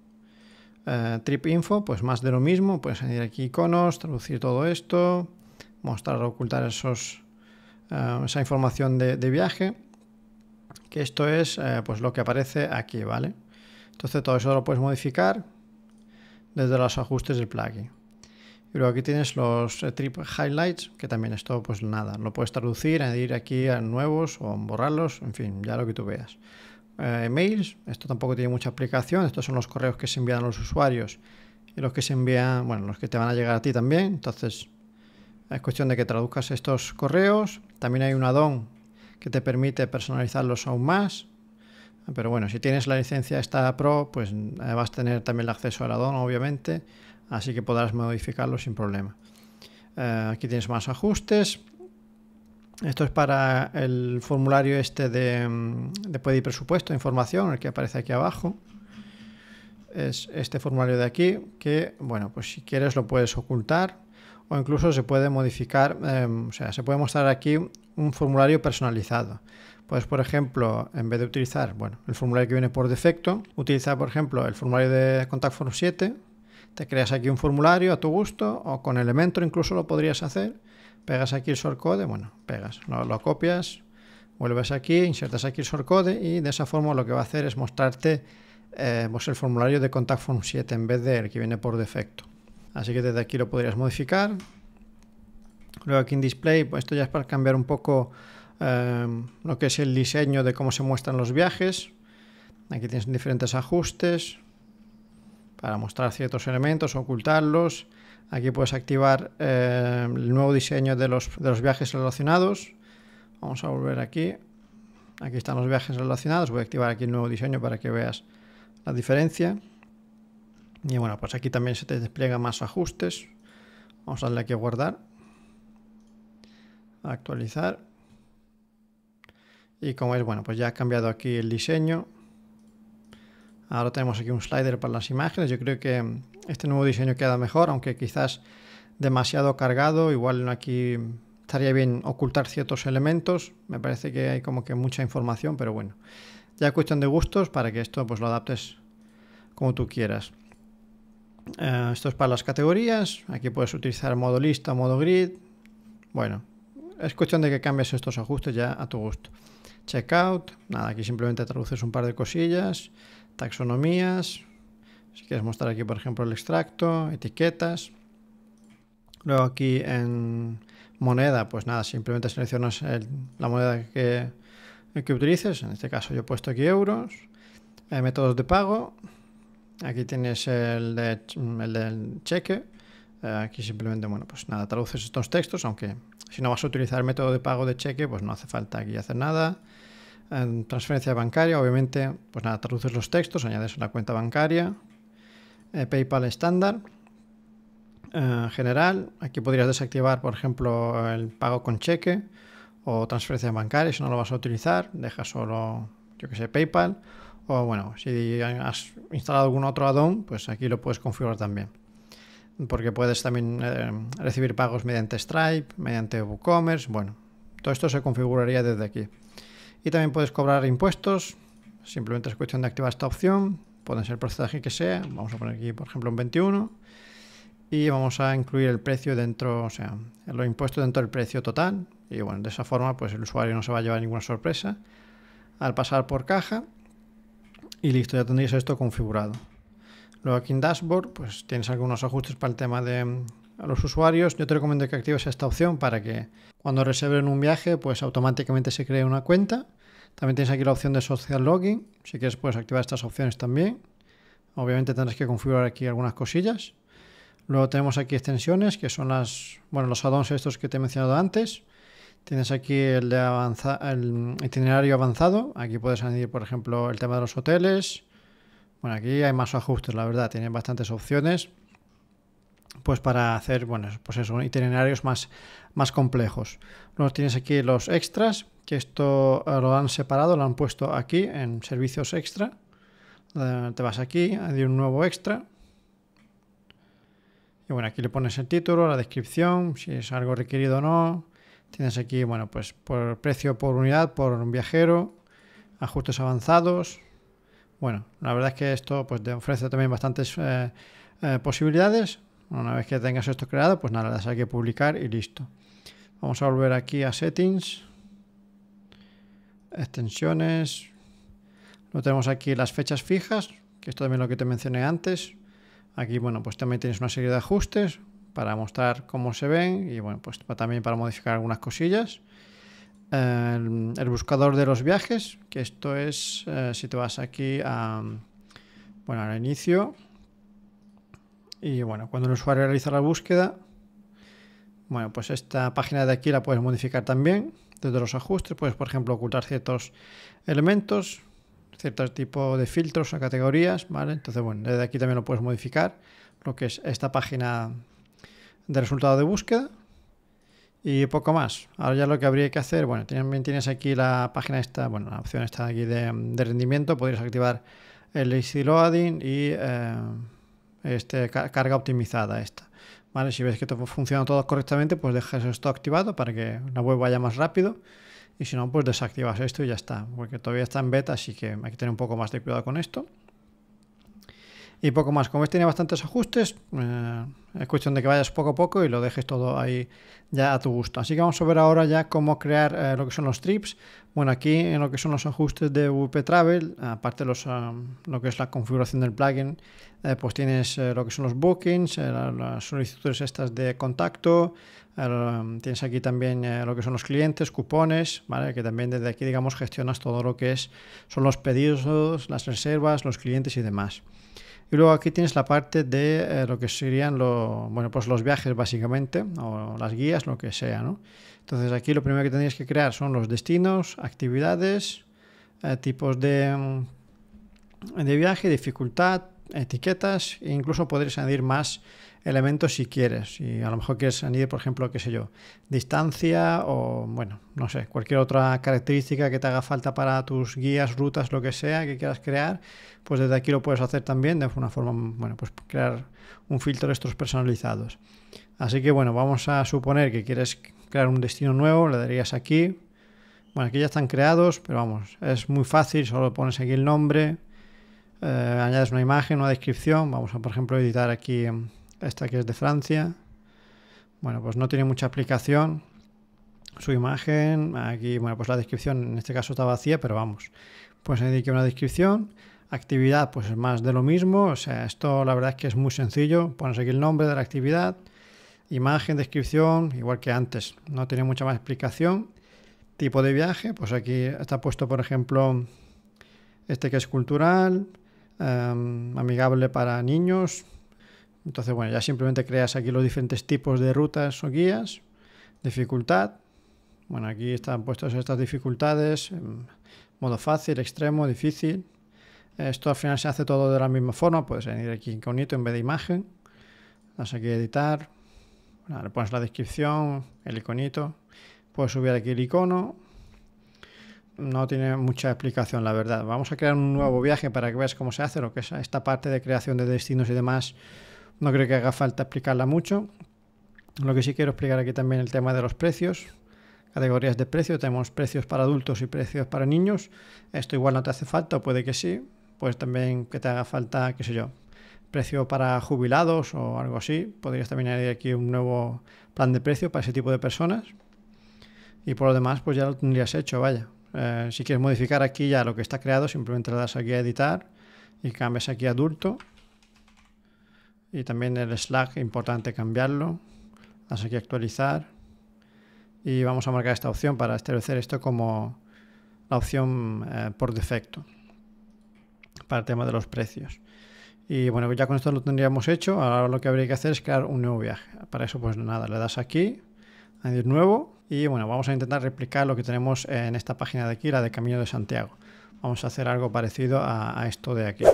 Eh, trip info, pues más de lo mismo, puedes añadir aquí iconos, traducir todo esto, mostrar o ocultar esos, eh, esa información de, viaje, que esto es eh, pues lo que aparece aquí, ¿vale? Entonces todo eso lo puedes modificar desde los ajustes del plugin. Y luego aquí tienes los trip highlights, que también esto pues nada, lo puedes traducir, añadir aquí a nuevos o borrarlos, en fin, ya lo que tú veas. Eh, emails, esto tampoco tiene mucha aplicación, estos son los correos que se envían a los usuarios y los que se envían, bueno, los que te van a llegar a ti también, entonces es cuestión de que traduzcas estos correos, también hay un add que te permite personalizarlos aún más, pero bueno, si tienes la licencia esta Pro, pues eh, vas a tener también el acceso al add obviamente, así que podrás modificarlo sin problema. Eh, aquí tienes más ajustes, esto es para el formulario este de, mm, de pedir presupuesto, información, el que aparece aquí abajo. Es este formulario de aquí, que, bueno, pues si quieres lo puedes ocultar o incluso se puede modificar, em, o sea, se puede mostrar aquí un formulario personalizado. Puedes, por ejemplo, en vez de utilizar, bueno, el formulario que viene por defecto, utilizar, por ejemplo, el formulario de Contact Form 7, te creas aquí un formulario a tu gusto o con Elementor incluso lo podrías hacer Pegas aquí el code, bueno, pegas, lo, lo copias, vuelves aquí, insertas aquí el code y de esa forma lo que va a hacer es mostrarte eh, pues el formulario de Contact Form 7 en vez de el que viene por defecto. Así que desde aquí lo podrías modificar. Luego aquí en Display, pues esto ya es para cambiar un poco eh, lo que es el diseño de cómo se muestran los viajes. Aquí tienes diferentes ajustes para mostrar ciertos elementos, ocultarlos, Aquí puedes activar eh, el nuevo diseño de los, viajes relacionados. Vamos a volver aquí. Aquí están los viajes relacionados. Voy a activar aquí el nuevo diseño para que veas la diferencia. Y bueno, pues aquí también se te despliega más ajustes. Vamos a darle aquí a guardar. actualizar. Y como es, bueno, pues ya ha cambiado aquí el diseño. Ahora tenemos aquí un slider para las imágenes. Yo creo que este nuevo diseño queda mejor, aunque quizás demasiado cargado. Igual aquí estaría bien ocultar ciertos elementos. Me parece que hay como que mucha información, pero bueno. Ya cuestión de gustos para que esto pues lo adaptes como tú quieras. Eh, esto es para las categorías. Aquí puedes utilizar modo lista, modo grid. Bueno, es cuestión de que cambies estos ajustes ya a tu gusto. Checkout, nada, aquí simplemente traduces un par de cosillas, taxonomías, si quieres mostrar aquí, por ejemplo, el extracto, etiquetas. Luego aquí en moneda, pues nada, simplemente seleccionas la moneda que, utilices. En este caso yo he puesto aquí euros. Eh, métodos de pago. Aquí tienes el, del cheque. Eh, aquí simplemente, bueno, pues nada, traduces estos textos, aunque si no vas a utilizar el método de pago de cheque, pues no hace falta aquí hacer nada. transferencia bancaria, obviamente, pues nada, traduces los textos, añades una cuenta bancaria, eh, PayPal estándar, eh, general. Aquí podrías desactivar, por ejemplo, el pago con cheque o transferencias bancaria. si no lo vas a utilizar. Deja solo, yo que sé, PayPal. O bueno, si has instalado algún otro addon pues aquí lo puedes configurar también. Porque puedes también eh, recibir pagos mediante Stripe, mediante WooCommerce. Bueno, todo esto se configuraría desde aquí. Y también puedes cobrar impuestos. Simplemente es cuestión de activar esta opción pueden ser el porcentaje que sea, vamos a poner aquí por ejemplo un 21 y vamos a incluir el precio dentro, o sea, los impuestos dentro del precio total y bueno, de esa forma pues el usuario no se va a llevar ninguna sorpresa al pasar por caja y listo, ya tendréis esto configurado. Luego aquí en Dashboard pues tienes algunos ajustes para el tema de mm, los usuarios, yo te recomiendo que actives esta opción para que cuando reserven un viaje, pues automáticamente se cree una cuenta también tienes aquí la opción de Social Login. Si quieres puedes activar estas opciones también. Obviamente tendrás que configurar aquí algunas cosillas. Luego tenemos aquí extensiones, que son las, bueno, los addons estos que te he mencionado antes. Tienes aquí el, de el itinerario avanzado. Aquí puedes añadir, por ejemplo, el tema de los hoteles. Bueno, aquí hay más ajustes, la verdad. tienen bastantes opciones pues para hacer, bueno, pues eso, itinerarios más, más complejos. Luego tienes aquí los extras, que esto eh, lo han separado, lo han puesto aquí en servicios extra. Eh, te vas aquí, hay un nuevo extra. Y bueno, aquí le pones el título, la descripción, si es algo requerido o no. Tienes aquí, bueno, pues por precio por unidad, por un viajero, ajustes avanzados. Bueno, la verdad es que esto pues, te ofrece también bastantes eh, posibilidades una vez que tengas esto creado, pues nada, las hay que publicar y listo. Vamos a volver aquí a Settings, Extensiones. no tenemos aquí las fechas fijas, que esto también lo que te mencioné antes. Aquí, bueno, pues también tienes una serie de ajustes para mostrar cómo se ven y, bueno, pues también para modificar algunas cosillas. El, buscador de los viajes, que esto es, eh, si te vas aquí a, bueno, al inicio, y bueno, cuando el usuario realiza la búsqueda, bueno, pues esta página de aquí la puedes modificar también desde los ajustes. Puedes, por ejemplo, ocultar ciertos elementos, cierto tipo de filtros o categorías, ¿vale? Entonces, bueno, desde aquí también lo puedes modificar, lo que es esta página de resultado de búsqueda y poco más. Ahora ya lo que habría que hacer, bueno, también tienes aquí la página esta, bueno, la opción está aquí de, rendimiento, podrías activar el easy loading y... Eh, este, carga optimizada esta. ¿Vale? Si ves que todo funciona todo correctamente, pues dejas esto activado para que la web vaya más rápido. Y si no, pues desactivas esto y ya está. Porque todavía está en beta, así que hay que tener un poco más de cuidado con esto y poco más. Como ves este tiene bastantes ajustes, eh, es cuestión de que vayas poco a poco y lo dejes todo ahí ya a tu gusto. Así que vamos a ver ahora ya cómo crear eh, lo que son los trips. Bueno, aquí en lo que son los ajustes de VP Travel, aparte los, eh, lo que es la configuración del plugin, pues tienes lo que son los bookings, las solicitudes estas de contacto, tienes aquí también lo que son los clientes, cupones, ¿vale? que también desde aquí digamos gestionas todo lo que es, son los pedidos, las reservas, los clientes y demás. Y luego aquí tienes la parte de eh, lo que serían los bueno, pues los viajes básicamente, o las guías, lo que sea. ¿no? Entonces aquí lo primero que tendrías que crear son los destinos, actividades, eh, tipos de, mm, de viaje, dificultad, etiquetas e incluso podrías añadir más elementos si quieres. y a lo mejor quieres añadir, por ejemplo, qué sé yo, distancia o, bueno, no sé, cualquier otra característica que te haga falta para tus guías, rutas, lo que sea que quieras crear, pues desde aquí lo puedes hacer también de una forma, bueno, pues crear un filtro de estos personalizados. Así que, bueno, vamos a suponer que quieres crear un destino nuevo, le darías aquí. Bueno, aquí ya están creados, pero vamos, es muy fácil, solo pones aquí el nombre, eh, añades una imagen, una descripción. Vamos a, por ejemplo, editar aquí esta que es de Francia. Bueno, pues no tiene mucha aplicación su imagen. Aquí, bueno, pues la descripción en este caso está vacía, pero vamos. Pues dedique una descripción. Actividad, pues es más de lo mismo. O sea, esto la verdad es que es muy sencillo. Pones aquí el nombre de la actividad, imagen, descripción, igual que antes. No tiene mucha más explicación. Tipo de viaje, pues aquí está puesto, por ejemplo, este que es cultural, em, amigable para niños, entonces, bueno, ya simplemente creas aquí los diferentes tipos de rutas o guías, dificultad. Bueno, aquí están puestas estas dificultades, em, modo fácil, extremo, difícil. Esto al final se hace todo de la misma forma, puedes venir aquí incógnito en vez de imagen. Das aquí editar, le pones la descripción, el iconito, puedes subir aquí el icono. No tiene mucha explicación, la verdad. Vamos a crear un nuevo viaje para que veas cómo se hace, lo que es esta parte de creación de destinos y demás no creo que haga falta explicarla mucho. Lo que sí quiero explicar aquí también el tema de los precios, categorías de precio. Tenemos precios para adultos y precios para niños. Esto igual no te hace falta, o puede que sí. Pues también que te haga falta, qué sé yo, precio para jubilados o algo así. Podrías también añadir aquí un nuevo plan de precio para ese tipo de personas. Y por lo demás, pues ya lo tendrías hecho, vaya. Eh, si quieres modificar aquí ya lo que está creado, simplemente le das aquí a editar y cambias aquí a adulto y también el slack, importante cambiarlo. Haz aquí actualizar y vamos a marcar esta opción para establecer esto como la opción eh, por defecto para el tema de los precios. Y bueno, ya con esto lo tendríamos hecho. Ahora lo que habría que hacer es crear un nuevo viaje. Para eso pues nada, le das aquí, añadir nuevo y bueno, vamos a intentar replicar lo que tenemos en esta página de aquí, la de Camino de Santiago. Vamos a hacer algo parecido a esto de aquí.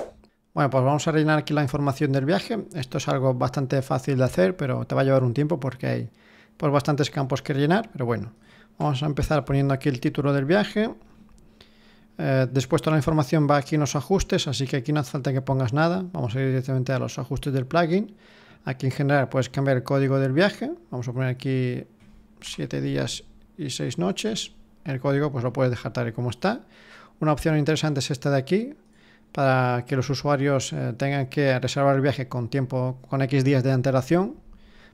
Bueno, pues vamos a rellenar aquí la información del viaje. Esto es algo bastante fácil de hacer, pero te va a llevar un tiempo porque hay pues, bastantes campos que rellenar. Pero bueno, vamos a empezar poniendo aquí el título del viaje. Eh, después toda la información va aquí en los ajustes, así que aquí no hace falta que pongas nada. Vamos a ir directamente a los ajustes del plugin. Aquí en general puedes cambiar el código del viaje. Vamos a poner aquí 7 días y 6 noches. El código pues lo puedes dejar tal y como está. Una opción interesante es esta de aquí, para que los usuarios eh, tengan que reservar el viaje con tiempo, con X días de antelación,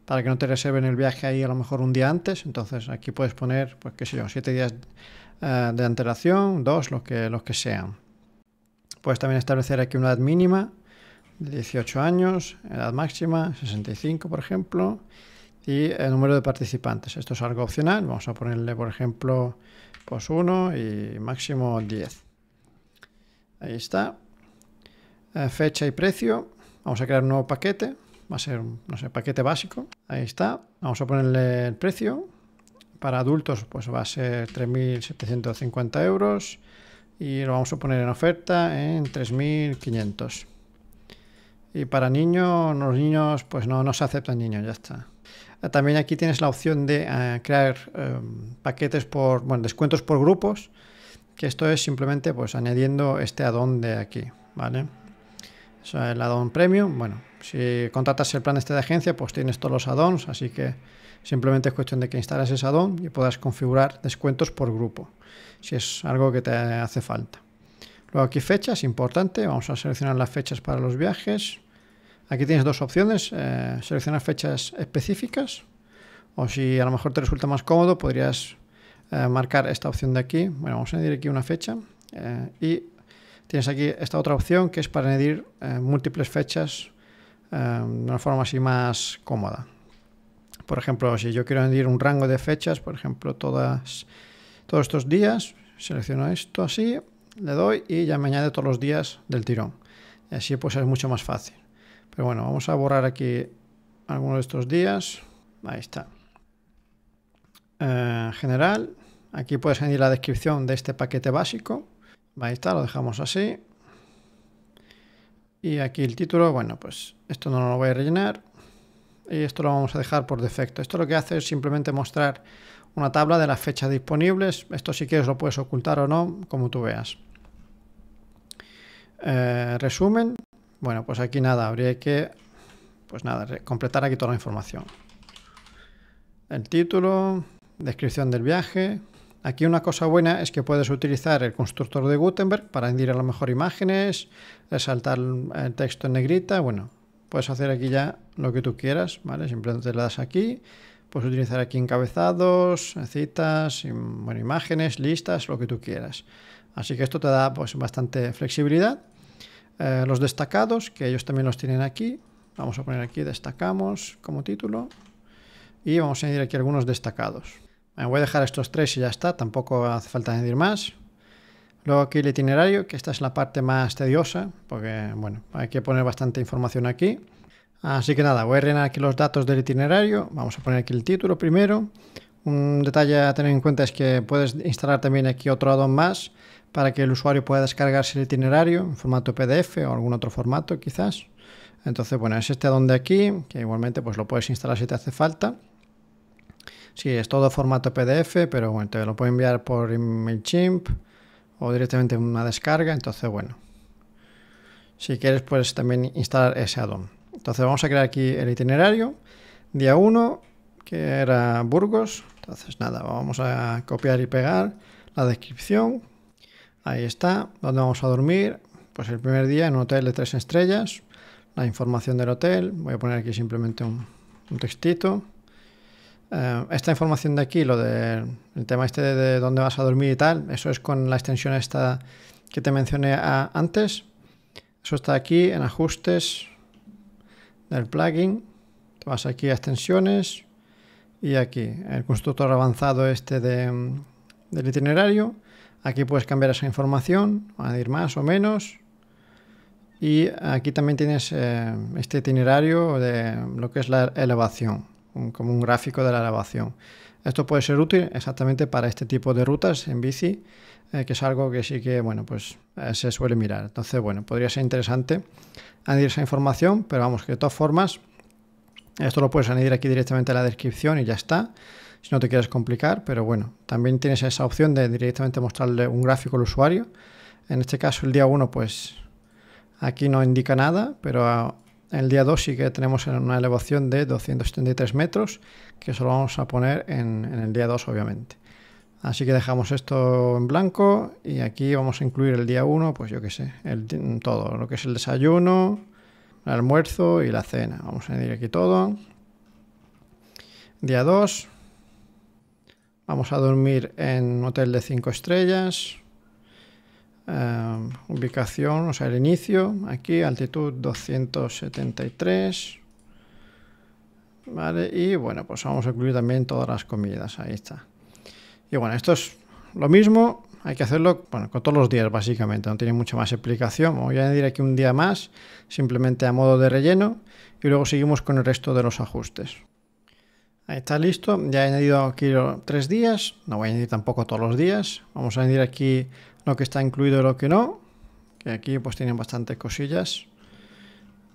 para que no te reserven el viaje ahí a lo mejor un día antes. Entonces aquí puedes poner, pues qué sé yo, 7 días eh, de antelación, dos los que, los que sean. Puedes también establecer aquí una edad mínima de 18 años, edad máxima 65 por ejemplo, y el número de participantes. Esto es algo opcional, vamos a ponerle por ejemplo pues 1 y máximo 10. Ahí está. Eh, fecha y precio. Vamos a crear un nuevo paquete. Va a ser, no paquete básico. Ahí está. Vamos a ponerle el precio. Para adultos, pues va a ser 3.750 euros. Y lo vamos a poner en oferta en 3.500. Y para niños, los niños, pues no, nos se aceptan niños, ya está. Eh, también aquí tienes la opción de eh, crear em, paquetes por, descuentos por grupos, que esto es simplemente pues añadiendo este adonde de aquí, ¿vale? el addon premium. Bueno, si contratas el plan este de agencia, pues tienes todos los addons, así que simplemente es cuestión de que instales ese addon y puedas configurar descuentos por grupo, si es algo que te hace falta. Luego aquí fechas, importante, vamos a seleccionar las fechas para los viajes. Aquí tienes dos opciones, eh, seleccionar fechas específicas o si a lo mejor te resulta más cómodo podrías eh, marcar esta opción de aquí. Bueno, vamos a añadir aquí una fecha eh, y tienes aquí esta otra opción que es para añadir eh, múltiples fechas eh, de una forma así más cómoda. Por ejemplo, si yo quiero añadir un rango de fechas, por ejemplo, todas, todos estos días, selecciono esto así, le doy y ya me añade todos los días del tirón. Y así pues es mucho más fácil. Pero bueno, vamos a borrar aquí algunos de estos días. Ahí está. Eh, general, aquí puedes añadir la descripción de este paquete básico Ahí está, lo dejamos así. Y aquí el título, bueno, pues esto no lo voy a rellenar. Y esto lo vamos a dejar por defecto. Esto lo que hace es simplemente mostrar una tabla de las fechas disponibles. Esto si quieres lo puedes ocultar o no, como tú veas. Eh, resumen. Bueno, pues aquí nada, habría que, pues nada, completar aquí toda la información. El título, descripción del viaje, Aquí una cosa buena es que puedes utilizar el constructor de Gutenberg para añadir a lo mejor imágenes, resaltar el texto en negrita, bueno, puedes hacer aquí ya lo que tú quieras, ¿vale? Simplemente le das aquí, puedes utilizar aquí encabezados, citas, bueno, imágenes, listas, lo que tú quieras. Así que esto te da pues bastante flexibilidad. Eh, los destacados, que ellos también los tienen aquí, vamos a poner aquí destacamos como título y vamos a añadir aquí algunos destacados. Eh, voy a dejar estos tres y ya está, tampoco hace falta añadir más. Luego aquí el itinerario, que esta es la parte más tediosa, porque bueno, hay que poner bastante información aquí. Así que nada, voy a rellenar aquí los datos del itinerario. Vamos a poner aquí el título primero. Un detalle a tener en cuenta es que puedes instalar también aquí otro addon más para que el usuario pueda descargarse el itinerario en formato PDF o algún otro formato quizás. Entonces, bueno, es este addon de aquí, que igualmente pues lo puedes instalar si te hace falta. Sí, es todo formato PDF, pero bueno, te lo puedo enviar por emailchimp o directamente una descarga, entonces bueno. Si quieres puedes también instalar ese addon. Entonces vamos a crear aquí el itinerario. Día 1, que era Burgos. Entonces nada, vamos a copiar y pegar la descripción. Ahí está, donde vamos a dormir. Pues el primer día en un hotel de tres estrellas. La información del hotel. Voy a poner aquí simplemente un, un textito. Eh, esta información de aquí, lo del tema este de, dónde vas a dormir y tal, eso es con la extensión esta que te mencioné antes. Eso está aquí en ajustes del plugin. vas aquí a extensiones y aquí el constructor avanzado este del itinerario. Aquí puedes cambiar esa información, ir más o menos. Y aquí también tienes eh, este itinerario de lo que es la elevación como un gráfico de la grabación Esto puede ser útil exactamente para este tipo de rutas en bici, eh, que es algo que sí que, bueno, pues eh, se suele mirar. Entonces, bueno, podría ser interesante añadir esa información, pero vamos, que de todas formas, esto lo puedes añadir aquí directamente a la descripción y ya está, si no te quieres complicar, pero bueno, también tienes esa opción de directamente mostrarle un gráfico al usuario. En este caso, el día 1, pues aquí no indica nada, pero el día 2 sí que tenemos una elevación de 273 metros, que solo vamos a poner en, el día 2 obviamente. Así que dejamos esto en blanco y aquí vamos a incluir el día 1, pues yo qué sé, todo, lo que es el desayuno, el almuerzo y la cena. Vamos a añadir aquí todo. Día 2. Vamos a dormir en un hotel de 5 estrellas. Eh, ubicación, o sea, el inicio, aquí, altitud 273. Vale, y bueno, pues vamos a incluir también todas las comidas, ahí está. Y bueno, esto es lo mismo, hay que hacerlo bueno, con todos los días básicamente, no tiene mucha más explicación. Voy a añadir aquí un día más, simplemente a modo de relleno, y luego seguimos con el resto de los ajustes. Ahí está listo, ya he añadido aquí tres días, no voy a añadir tampoco todos los días, vamos a añadir aquí que está incluido y lo que no. Que aquí pues tienen bastantes cosillas.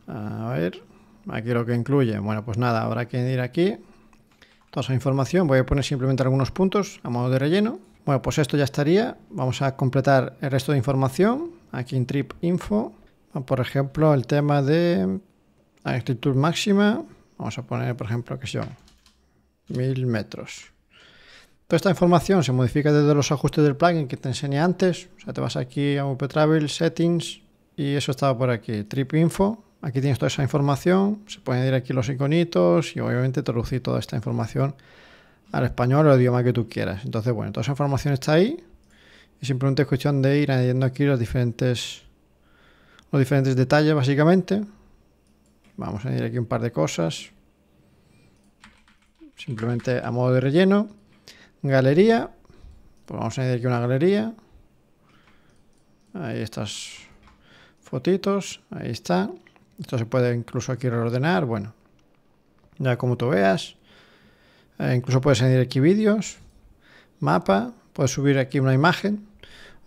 A ver, aquí lo que incluye. Bueno, pues nada, habrá que ir aquí. Toda esa información, voy a poner simplemente algunos puntos a modo de relleno. Bueno, pues esto ya estaría. Vamos a completar el resto de información. Aquí en Trip Info, por ejemplo, el tema de actitud máxima. Vamos a poner, por ejemplo, que son mil metros esta información se modifica desde los ajustes del plugin que te enseñé antes. O sea, te vas aquí a UP Travel, Settings, y eso estaba por aquí, Trip Info. Aquí tienes toda esa información, se pueden añadir aquí los iconitos y obviamente traducir toda esta información al español o al idioma que tú quieras. Entonces, bueno, toda esa información está ahí y simplemente es cuestión de ir añadiendo aquí los diferentes, los diferentes detalles básicamente. Vamos a añadir aquí un par de cosas, simplemente a modo de relleno. Galería. Pues vamos a añadir aquí una galería. Ahí estas fotitos. Ahí está. Esto se puede incluso aquí reordenar. Bueno, ya como tú veas. Eh, incluso puedes añadir aquí vídeos, mapa. Puedes subir aquí una imagen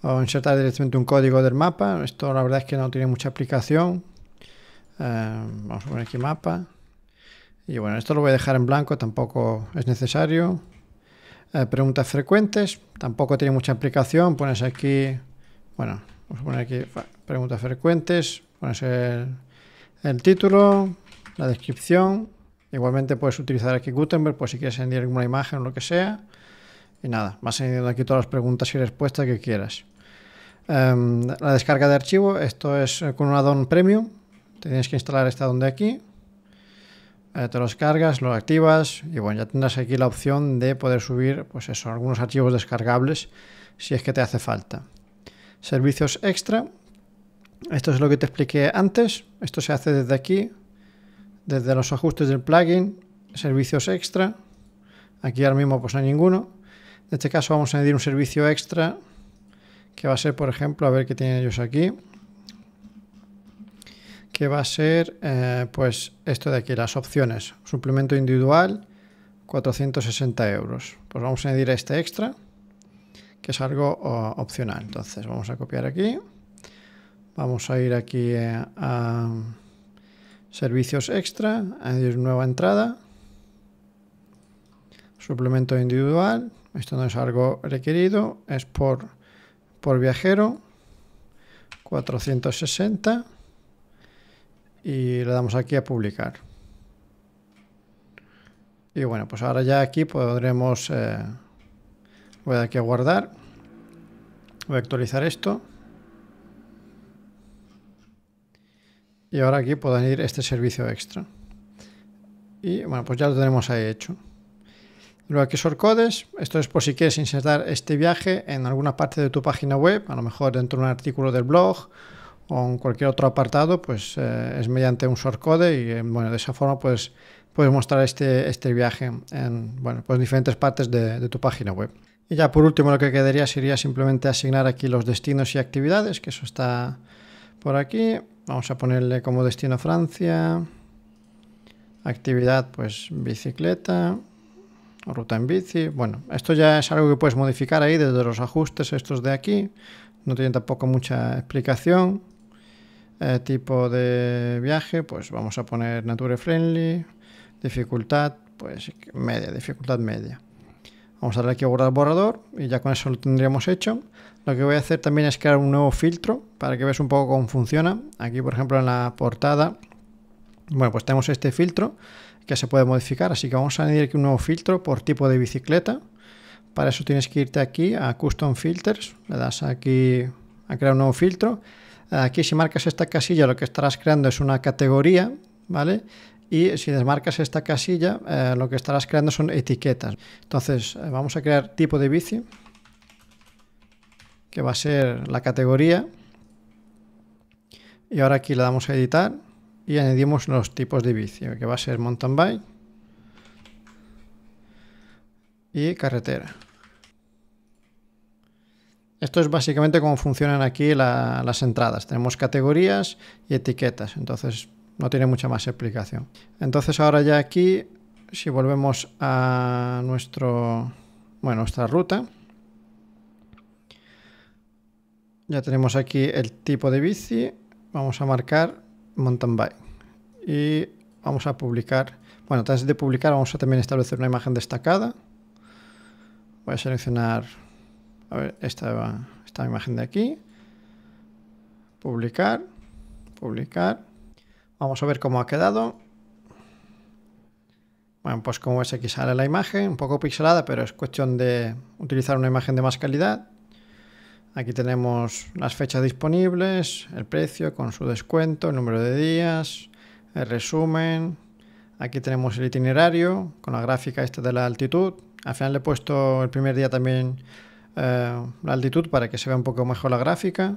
o insertar directamente un código del mapa. Esto la verdad es que no tiene mucha aplicación. Eh, vamos a poner aquí mapa. Y bueno, esto lo voy a dejar en blanco, tampoco es necesario. Eh, preguntas frecuentes, tampoco tiene mucha aplicación, pones aquí, bueno, vamos a poner aquí preguntas frecuentes, pones el, título, la descripción, igualmente puedes utilizar aquí Gutenberg, pues si quieres añadir alguna imagen o lo que sea, y nada, vas añadiendo aquí todas las preguntas y respuestas que quieras. Em, la descarga de archivo, esto es con un addon premium, tienes que instalar este addon de aquí, eh, te los cargas, los activas y bueno, ya tendrás aquí la opción de poder subir, pues eso, algunos archivos descargables si es que te hace falta. Servicios extra, esto es lo que te expliqué antes, esto se hace desde aquí, desde los ajustes del plugin, servicios extra, aquí ahora mismo pues no hay ninguno, en este caso vamos a añadir un servicio extra que va a ser, por ejemplo, a ver qué tienen ellos aquí, que va a ser eh, pues esto de aquí, las opciones. Suplemento individual, 460 euros. Pues vamos a añadir este extra, que es algo opcional. Entonces vamos a copiar aquí. Vamos a ir aquí eh, a servicios extra, añadir nueva entrada. Suplemento individual, esto no es algo requerido, es por, por viajero, 460 y le damos aquí a publicar. Y bueno, pues ahora ya aquí podremos... Eh, voy aquí a guardar. Voy a actualizar esto. Y ahora aquí puedo ir este servicio extra. Y bueno, pues ya lo tenemos ahí hecho. Luego aquí shortcodes. Esto es por si quieres insertar este viaje en alguna parte de tu página web, a lo mejor dentro de un artículo del blog o en cualquier otro apartado, pues eh, es mediante un shortcode y eh, bueno, de esa forma pues puedes mostrar este, este viaje en bueno, pues diferentes partes de, de, tu página web. Y ya por último lo que quedaría sería simplemente asignar aquí los destinos y actividades, que eso está por aquí. Vamos a ponerle como destino Francia, actividad pues bicicleta, ruta en bici. Bueno, esto ya es algo que puedes modificar ahí desde los ajustes estos de aquí. No tiene tampoco mucha explicación. Eh, tipo de viaje, pues vamos a poner Nature Friendly. Dificultad, pues media, dificultad media. Vamos a darle aquí a guardar borrador y ya con eso lo tendríamos hecho. Lo que voy a hacer también es crear un nuevo filtro para que veas un poco cómo funciona. Aquí, por ejemplo, en la portada, bueno, pues tenemos este filtro que se puede modificar. Así que vamos a añadir aquí un nuevo filtro por tipo de bicicleta. Para eso tienes que irte aquí a Custom Filters, le das aquí a crear un nuevo filtro Aquí si marcas esta casilla lo que estarás creando es una categoría, ¿vale? Y si desmarcas esta casilla eh, lo que estarás creando son etiquetas. Entonces eh, vamos a crear tipo de bici, que va a ser la categoría. Y ahora aquí le damos a editar y añadimos los tipos de bici, que va a ser mountain bike y carretera. Esto es básicamente cómo funcionan aquí las entradas. Tenemos categorías y etiquetas, entonces no tiene mucha más explicación. Entonces ahora ya aquí, si volvemos a nuestro, bueno, nuestra ruta, ya tenemos aquí el tipo de bici, vamos a marcar mountain bike y vamos a publicar, bueno, antes de publicar vamos a también establecer una imagen destacada. Voy a seleccionar a ver, esta, esta imagen de aquí. Publicar. Publicar. Vamos a ver cómo ha quedado. Bueno, pues como es aquí sale la imagen, un poco pixelada, pero es cuestión de utilizar una imagen de más calidad. Aquí tenemos las fechas disponibles, el precio con su descuento, el número de días, el resumen. Aquí tenemos el itinerario con la gráfica esta de la altitud. Al final le he puesto el primer día también eh, la altitud para que se vea un poco mejor la gráfica,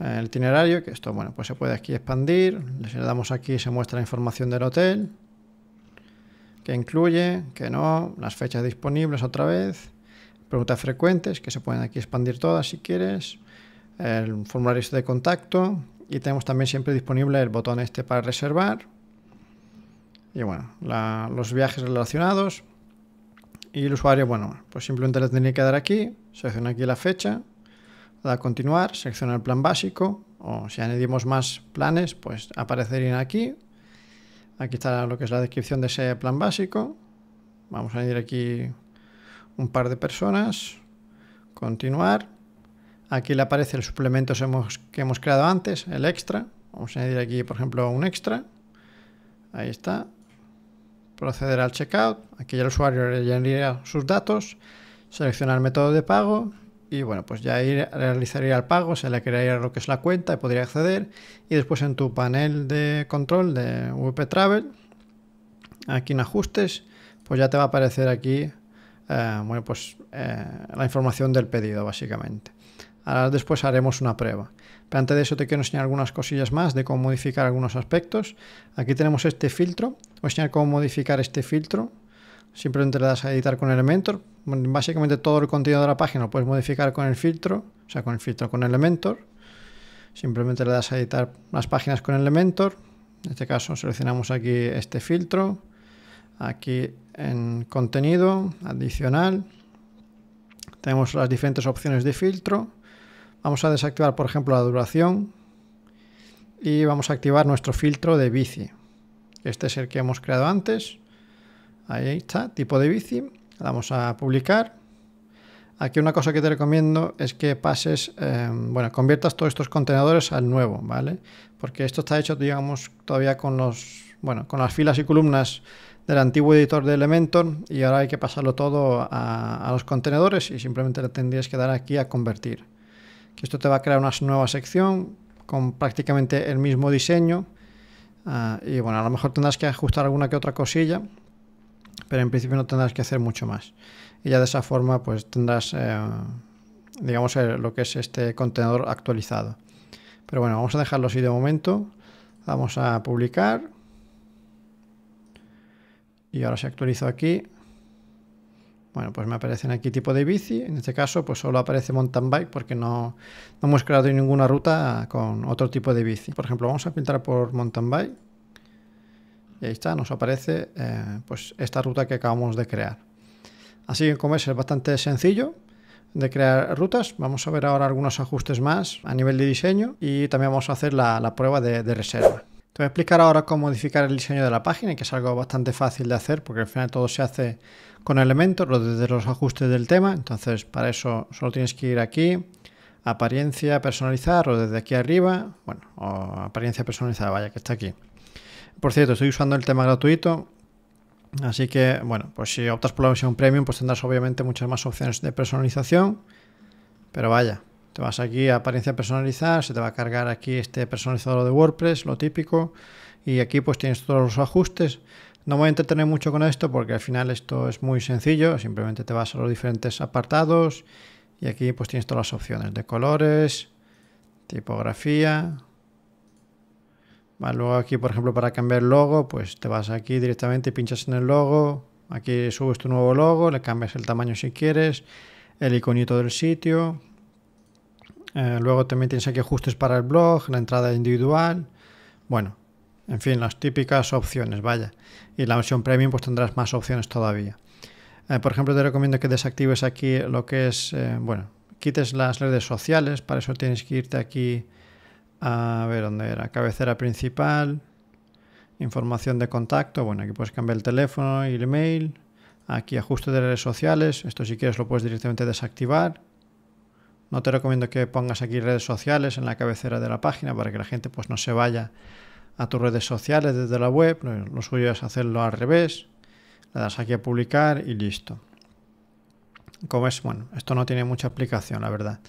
eh, el itinerario, que esto, bueno, pues se puede aquí expandir, si le damos aquí se muestra la información del hotel, que incluye, que no, las fechas disponibles otra vez, preguntas frecuentes, que se pueden aquí expandir todas si quieres, el formulario este de contacto, y tenemos también siempre disponible el botón este para reservar, y bueno, los viajes relacionados, y el usuario, bueno, pues simplemente le tendría que dar aquí, selecciona aquí la fecha, da continuar, selecciona el plan básico, o si añadimos más planes, pues aparecerían aquí. Aquí está lo que es la descripción de ese plan básico. Vamos a añadir aquí un par de personas, continuar. Aquí le aparece el suplemento que hemos creado antes, el extra. Vamos a añadir aquí, por ejemplo, un extra. Ahí está proceder al checkout, aquí el usuario llenaría sus datos, seleccionar el método de pago y bueno, pues ya realizaría el pago, se le crearía lo que es la cuenta y podría acceder y después en tu panel de control de VP Travel, aquí en ajustes, pues ya te va a aparecer aquí eh, bueno, pues, eh, la información del pedido básicamente. Ahora después haremos una prueba. Pero antes de eso te quiero enseñar algunas cosillas más de cómo modificar algunos aspectos. Aquí tenemos este filtro. Voy a enseñar cómo modificar este filtro. Simplemente le das a editar con Elementor. Básicamente todo el contenido de la página lo puedes modificar con el filtro. O sea, con el filtro con Elementor. Simplemente le das a editar las páginas con Elementor. En este caso seleccionamos aquí este filtro. Aquí en contenido, adicional. Tenemos las diferentes opciones de filtro Vamos a desactivar, por ejemplo, la duración y vamos a activar nuestro filtro de bici. Este es el que hemos creado antes. Ahí está, tipo de bici. Vamos a publicar. Aquí una cosa que te recomiendo es que pases, eh, bueno, conviertas todos estos contenedores al nuevo, ¿vale? Porque esto está hecho, digamos, todavía con los, bueno, con las filas y columnas del antiguo editor de Elementor y ahora hay que pasarlo todo a, a los contenedores y simplemente le tendrías que dar aquí a convertir que esto te va a crear una nueva sección con prácticamente el mismo diseño. Ah, y bueno, a lo mejor tendrás que ajustar alguna que otra cosilla, pero en principio no tendrás que hacer mucho más. Y ya de esa forma pues tendrás, eh, digamos, lo que es este contenedor actualizado. Pero bueno, vamos a dejarlo así de momento. Vamos a publicar. Y ahora se actualizó aquí. Bueno, pues me aparecen aquí tipo de bici. En este caso, pues solo aparece mountain bike porque no, hemos creado ninguna ruta con otro tipo de bici. Por ejemplo, vamos a pintar por mountain bike. Y ahí está, nos aparece eh, pues esta ruta que acabamos de crear. Así que como es, es bastante sencillo de crear rutas. Vamos a ver ahora algunos ajustes más a nivel de diseño y también vamos a hacer la, prueba de reserva. Te voy a explicar ahora cómo modificar el diseño de la página, que es algo bastante fácil de hacer porque al final todo se hace con elementos, desde los ajustes del tema. Entonces, para eso solo tienes que ir aquí, apariencia, personalizar, o desde aquí arriba, bueno, o apariencia personalizada, vaya, que está aquí. Por cierto, estoy usando el tema gratuito, así que, bueno, pues si optas por la versión premium, pues tendrás obviamente muchas más opciones de personalización, pero vaya, te vas aquí a apariencia personalizada, se te va a cargar aquí este personalizador de WordPress, lo típico. Y aquí pues tienes todos los ajustes. No voy a entretener mucho con esto porque al final esto es muy sencillo. Simplemente te vas a los diferentes apartados y aquí pues tienes todas las opciones de colores, tipografía. luego aquí por ejemplo para cambiar el logo pues te vas aquí directamente y pinchas en el logo. Aquí subes tu nuevo logo, le cambias el tamaño si quieres, el iconito del sitio, eh, luego también tienes aquí ajustes para el blog, la entrada individual. Bueno, en fin, las típicas opciones, vaya. Y la versión premium pues tendrás más opciones todavía. Eh, por ejemplo, te recomiendo que desactives aquí lo que es, eh, bueno, quites las redes sociales. Para eso tienes que irte aquí a ver dónde era, cabecera principal, información de contacto. Bueno, aquí puedes cambiar el teléfono y el email. Aquí ajuste de redes sociales. Esto si quieres lo puedes directamente desactivar. No te recomiendo que pongas aquí redes sociales en la cabecera de la página para que la gente pues, no se vaya a tus redes sociales desde la web. Lo suyo es hacerlo al revés. Le das aquí a publicar y listo. Como es, bueno, esto no tiene mucha aplicación, la verdad.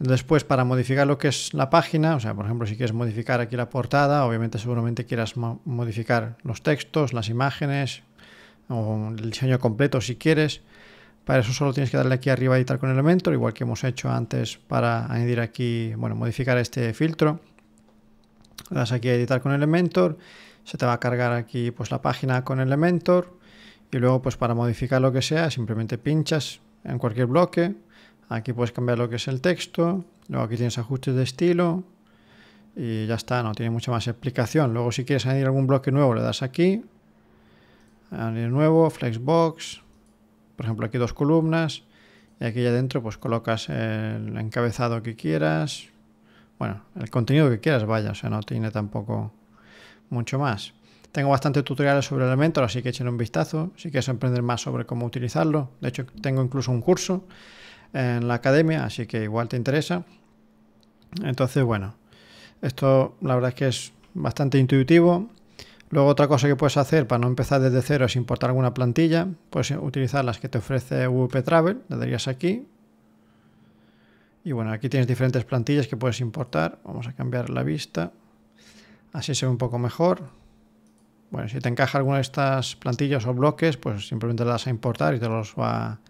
Después, para modificar lo que es la página, o sea, por ejemplo, si quieres modificar aquí la portada, obviamente seguramente quieras modificar los textos, las imágenes, o el diseño completo si quieres. Para eso solo tienes que darle aquí arriba a editar con Elementor, igual que hemos hecho antes para añadir aquí, bueno, modificar este filtro. Le das aquí a editar con Elementor, se te va a cargar aquí pues la página con Elementor y luego pues para modificar lo que sea simplemente pinchas en cualquier bloque. Aquí puedes cambiar lo que es el texto, luego aquí tienes ajustes de estilo y ya está, no tiene mucha más explicación. Luego si quieres añadir algún bloque nuevo le das aquí, añadir nuevo, flexbox, por ejemplo, aquí dos columnas y aquí ya pues colocas el encabezado que quieras, bueno, el contenido que quieras, vaya, o sea, no tiene tampoco mucho más. Tengo bastantes tutoriales sobre Elementor, así que echen un vistazo si quieres aprender más sobre cómo utilizarlo. De hecho, tengo incluso un curso en la academia, así que igual te interesa. Entonces, bueno, esto la verdad es que es bastante intuitivo Luego otra cosa que puedes hacer para no empezar desde cero es importar alguna plantilla. Puedes eh, utilizar las que te ofrece WP Travel, le darías aquí. Y bueno, aquí tienes diferentes plantillas que puedes importar. Vamos a cambiar la vista. Así se ve un poco mejor. Bueno, si te encaja alguna de estas plantillas o bloques, pues simplemente las a importar y te los va,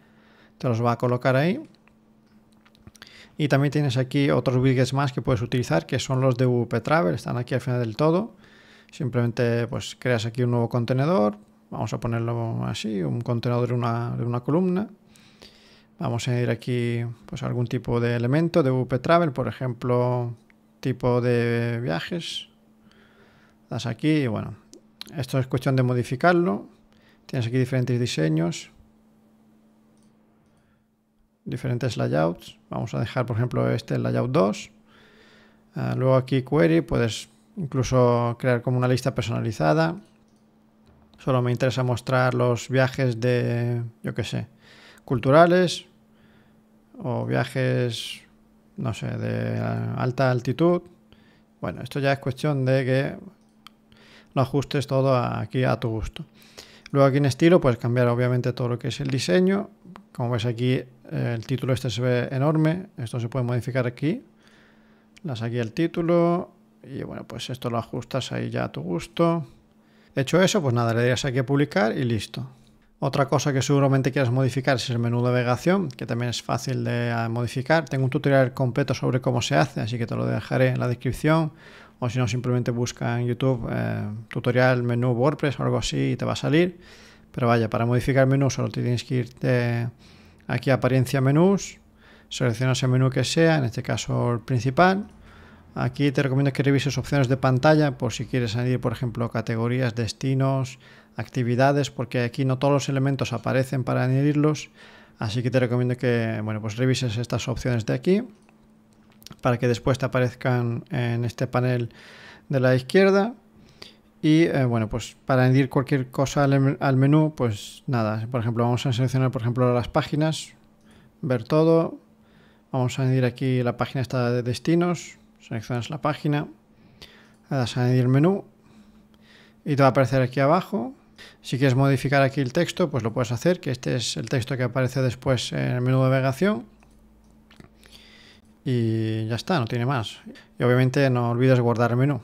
te los va a colocar ahí. Y también tienes aquí otros widgets más que puedes utilizar, que son los de WP Travel, están aquí al final del todo. Simplemente pues creas aquí un nuevo contenedor, vamos a ponerlo así, un contenedor de una, columna. Vamos a ir aquí pues algún tipo de elemento de UP Travel, por ejemplo, tipo de viajes. Das aquí bueno, esto es cuestión de modificarlo. Tienes aquí diferentes diseños, diferentes layouts. Vamos a dejar, por ejemplo, este layout 2. Ah, luego aquí query, puedes incluso crear como una lista personalizada. Solo me interesa mostrar los viajes de, yo qué sé, culturales o viajes, no sé, de alta altitud. Bueno, esto ya es cuestión de que lo ajustes todo aquí a tu gusto. Luego aquí en estilo, puedes cambiar obviamente todo lo que es el diseño. Como ves aquí, el título este se ve enorme. Esto se puede modificar aquí. Las aquí el título, y bueno, pues esto lo ajustas ahí ya a tu gusto. Hecho eso, pues nada, le dirías aquí a publicar y listo. Otra cosa que seguramente quieras modificar es el menú de navegación, que también es fácil de ah, modificar. Tengo un tutorial completo sobre cómo se hace, así que te lo dejaré en la descripción. O si no, simplemente busca en YouTube eh, tutorial menú WordPress o algo así y te va a salir. Pero vaya, para modificar el menú solo tienes que irte aquí a apariencia menús, seleccionas el menú que sea, en este caso el principal, Aquí te recomiendo que revises opciones de pantalla por si quieres añadir, por ejemplo, categorías, destinos, actividades, porque aquí no todos los elementos aparecen para añadirlos. Así que te recomiendo que bueno, pues revises estas opciones de aquí para que después te aparezcan en este panel de la izquierda. Y eh, bueno, pues para añadir cualquier cosa al, menú, pues nada, por ejemplo, vamos a seleccionar por ejemplo las páginas, ver todo, vamos a añadir aquí la página de destinos, seleccionas la página, le das a añadir menú y te va a aparecer aquí abajo. Si quieres modificar aquí el texto, pues lo puedes hacer, que este es el texto que aparece después en el menú de navegación. Y ya está, no tiene más. Y obviamente no olvides guardar el menú.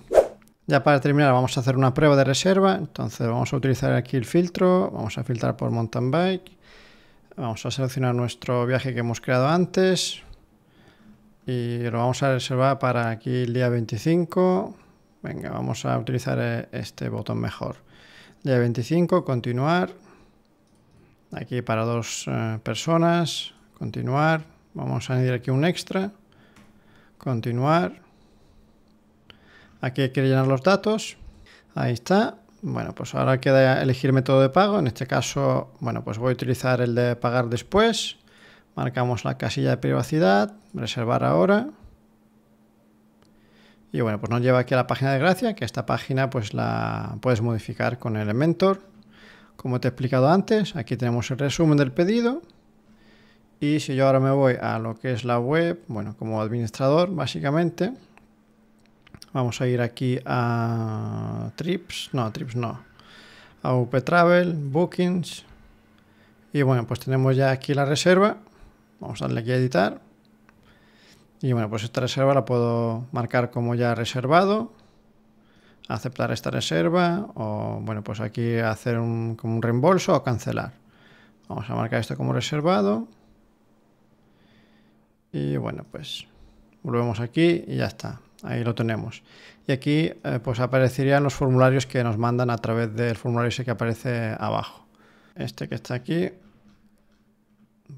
Ya para terminar vamos a hacer una prueba de reserva, entonces vamos a utilizar aquí el filtro, vamos a filtrar por mountain bike, vamos a seleccionar nuestro viaje que hemos creado antes, y lo vamos a reservar para aquí el día 25. Venga, vamos a utilizar eh, este botón mejor. Día 25, continuar. Aquí para dos eh, personas, continuar. Vamos a añadir aquí un extra, continuar. Aquí hay que llenar los datos. Ahí está. Bueno, pues ahora queda elegir método de pago. En este caso, bueno, pues voy a utilizar el de pagar después. Marcamos la casilla de privacidad, reservar ahora. Y bueno, pues nos lleva aquí a la página de gracia, que esta página pues la puedes modificar con Elementor. Como te he explicado antes, aquí tenemos el resumen del pedido. Y si yo ahora me voy a lo que es la web, bueno, como administrador básicamente, vamos a ir aquí a Trips, no, Trips no, a UP Travel, Bookings. Y bueno, pues tenemos ya aquí la reserva Vamos a darle aquí a editar. Y bueno, pues esta reserva la puedo marcar como ya reservado. Aceptar esta reserva o bueno, pues aquí hacer un, como un reembolso o cancelar. Vamos a marcar esto como reservado. Y bueno, pues volvemos aquí y ya está. Ahí lo tenemos. Y aquí eh, pues aparecerían los formularios que nos mandan a través del formulario ese que aparece abajo. Este que está aquí,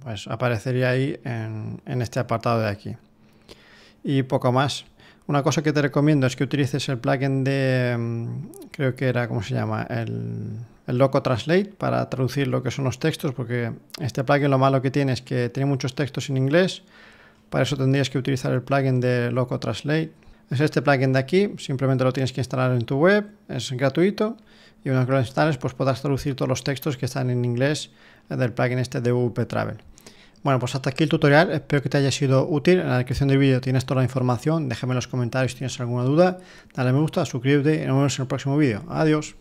pues aparecería ahí en, este apartado de aquí. Y poco más. Una cosa que te recomiendo es que utilices el plugin de, mm, creo que era, como se llama? El, el, Loco Translate para traducir lo que son los textos, porque este plugin lo malo que tiene es que tiene muchos textos en inglés. Para eso tendrías que utilizar el plugin de Loco Translate es este plugin de aquí, simplemente lo tienes que instalar en tu web, es gratuito y una vez que lo instales pues podrás traducir todos los textos que están en inglés del plugin este de WP Travel. Bueno, pues hasta aquí el tutorial, espero que te haya sido útil. En la descripción del vídeo tienes toda la información, déjame en los comentarios si tienes alguna duda, dale me gusta, suscríbete y nos vemos en el próximo vídeo. Adiós.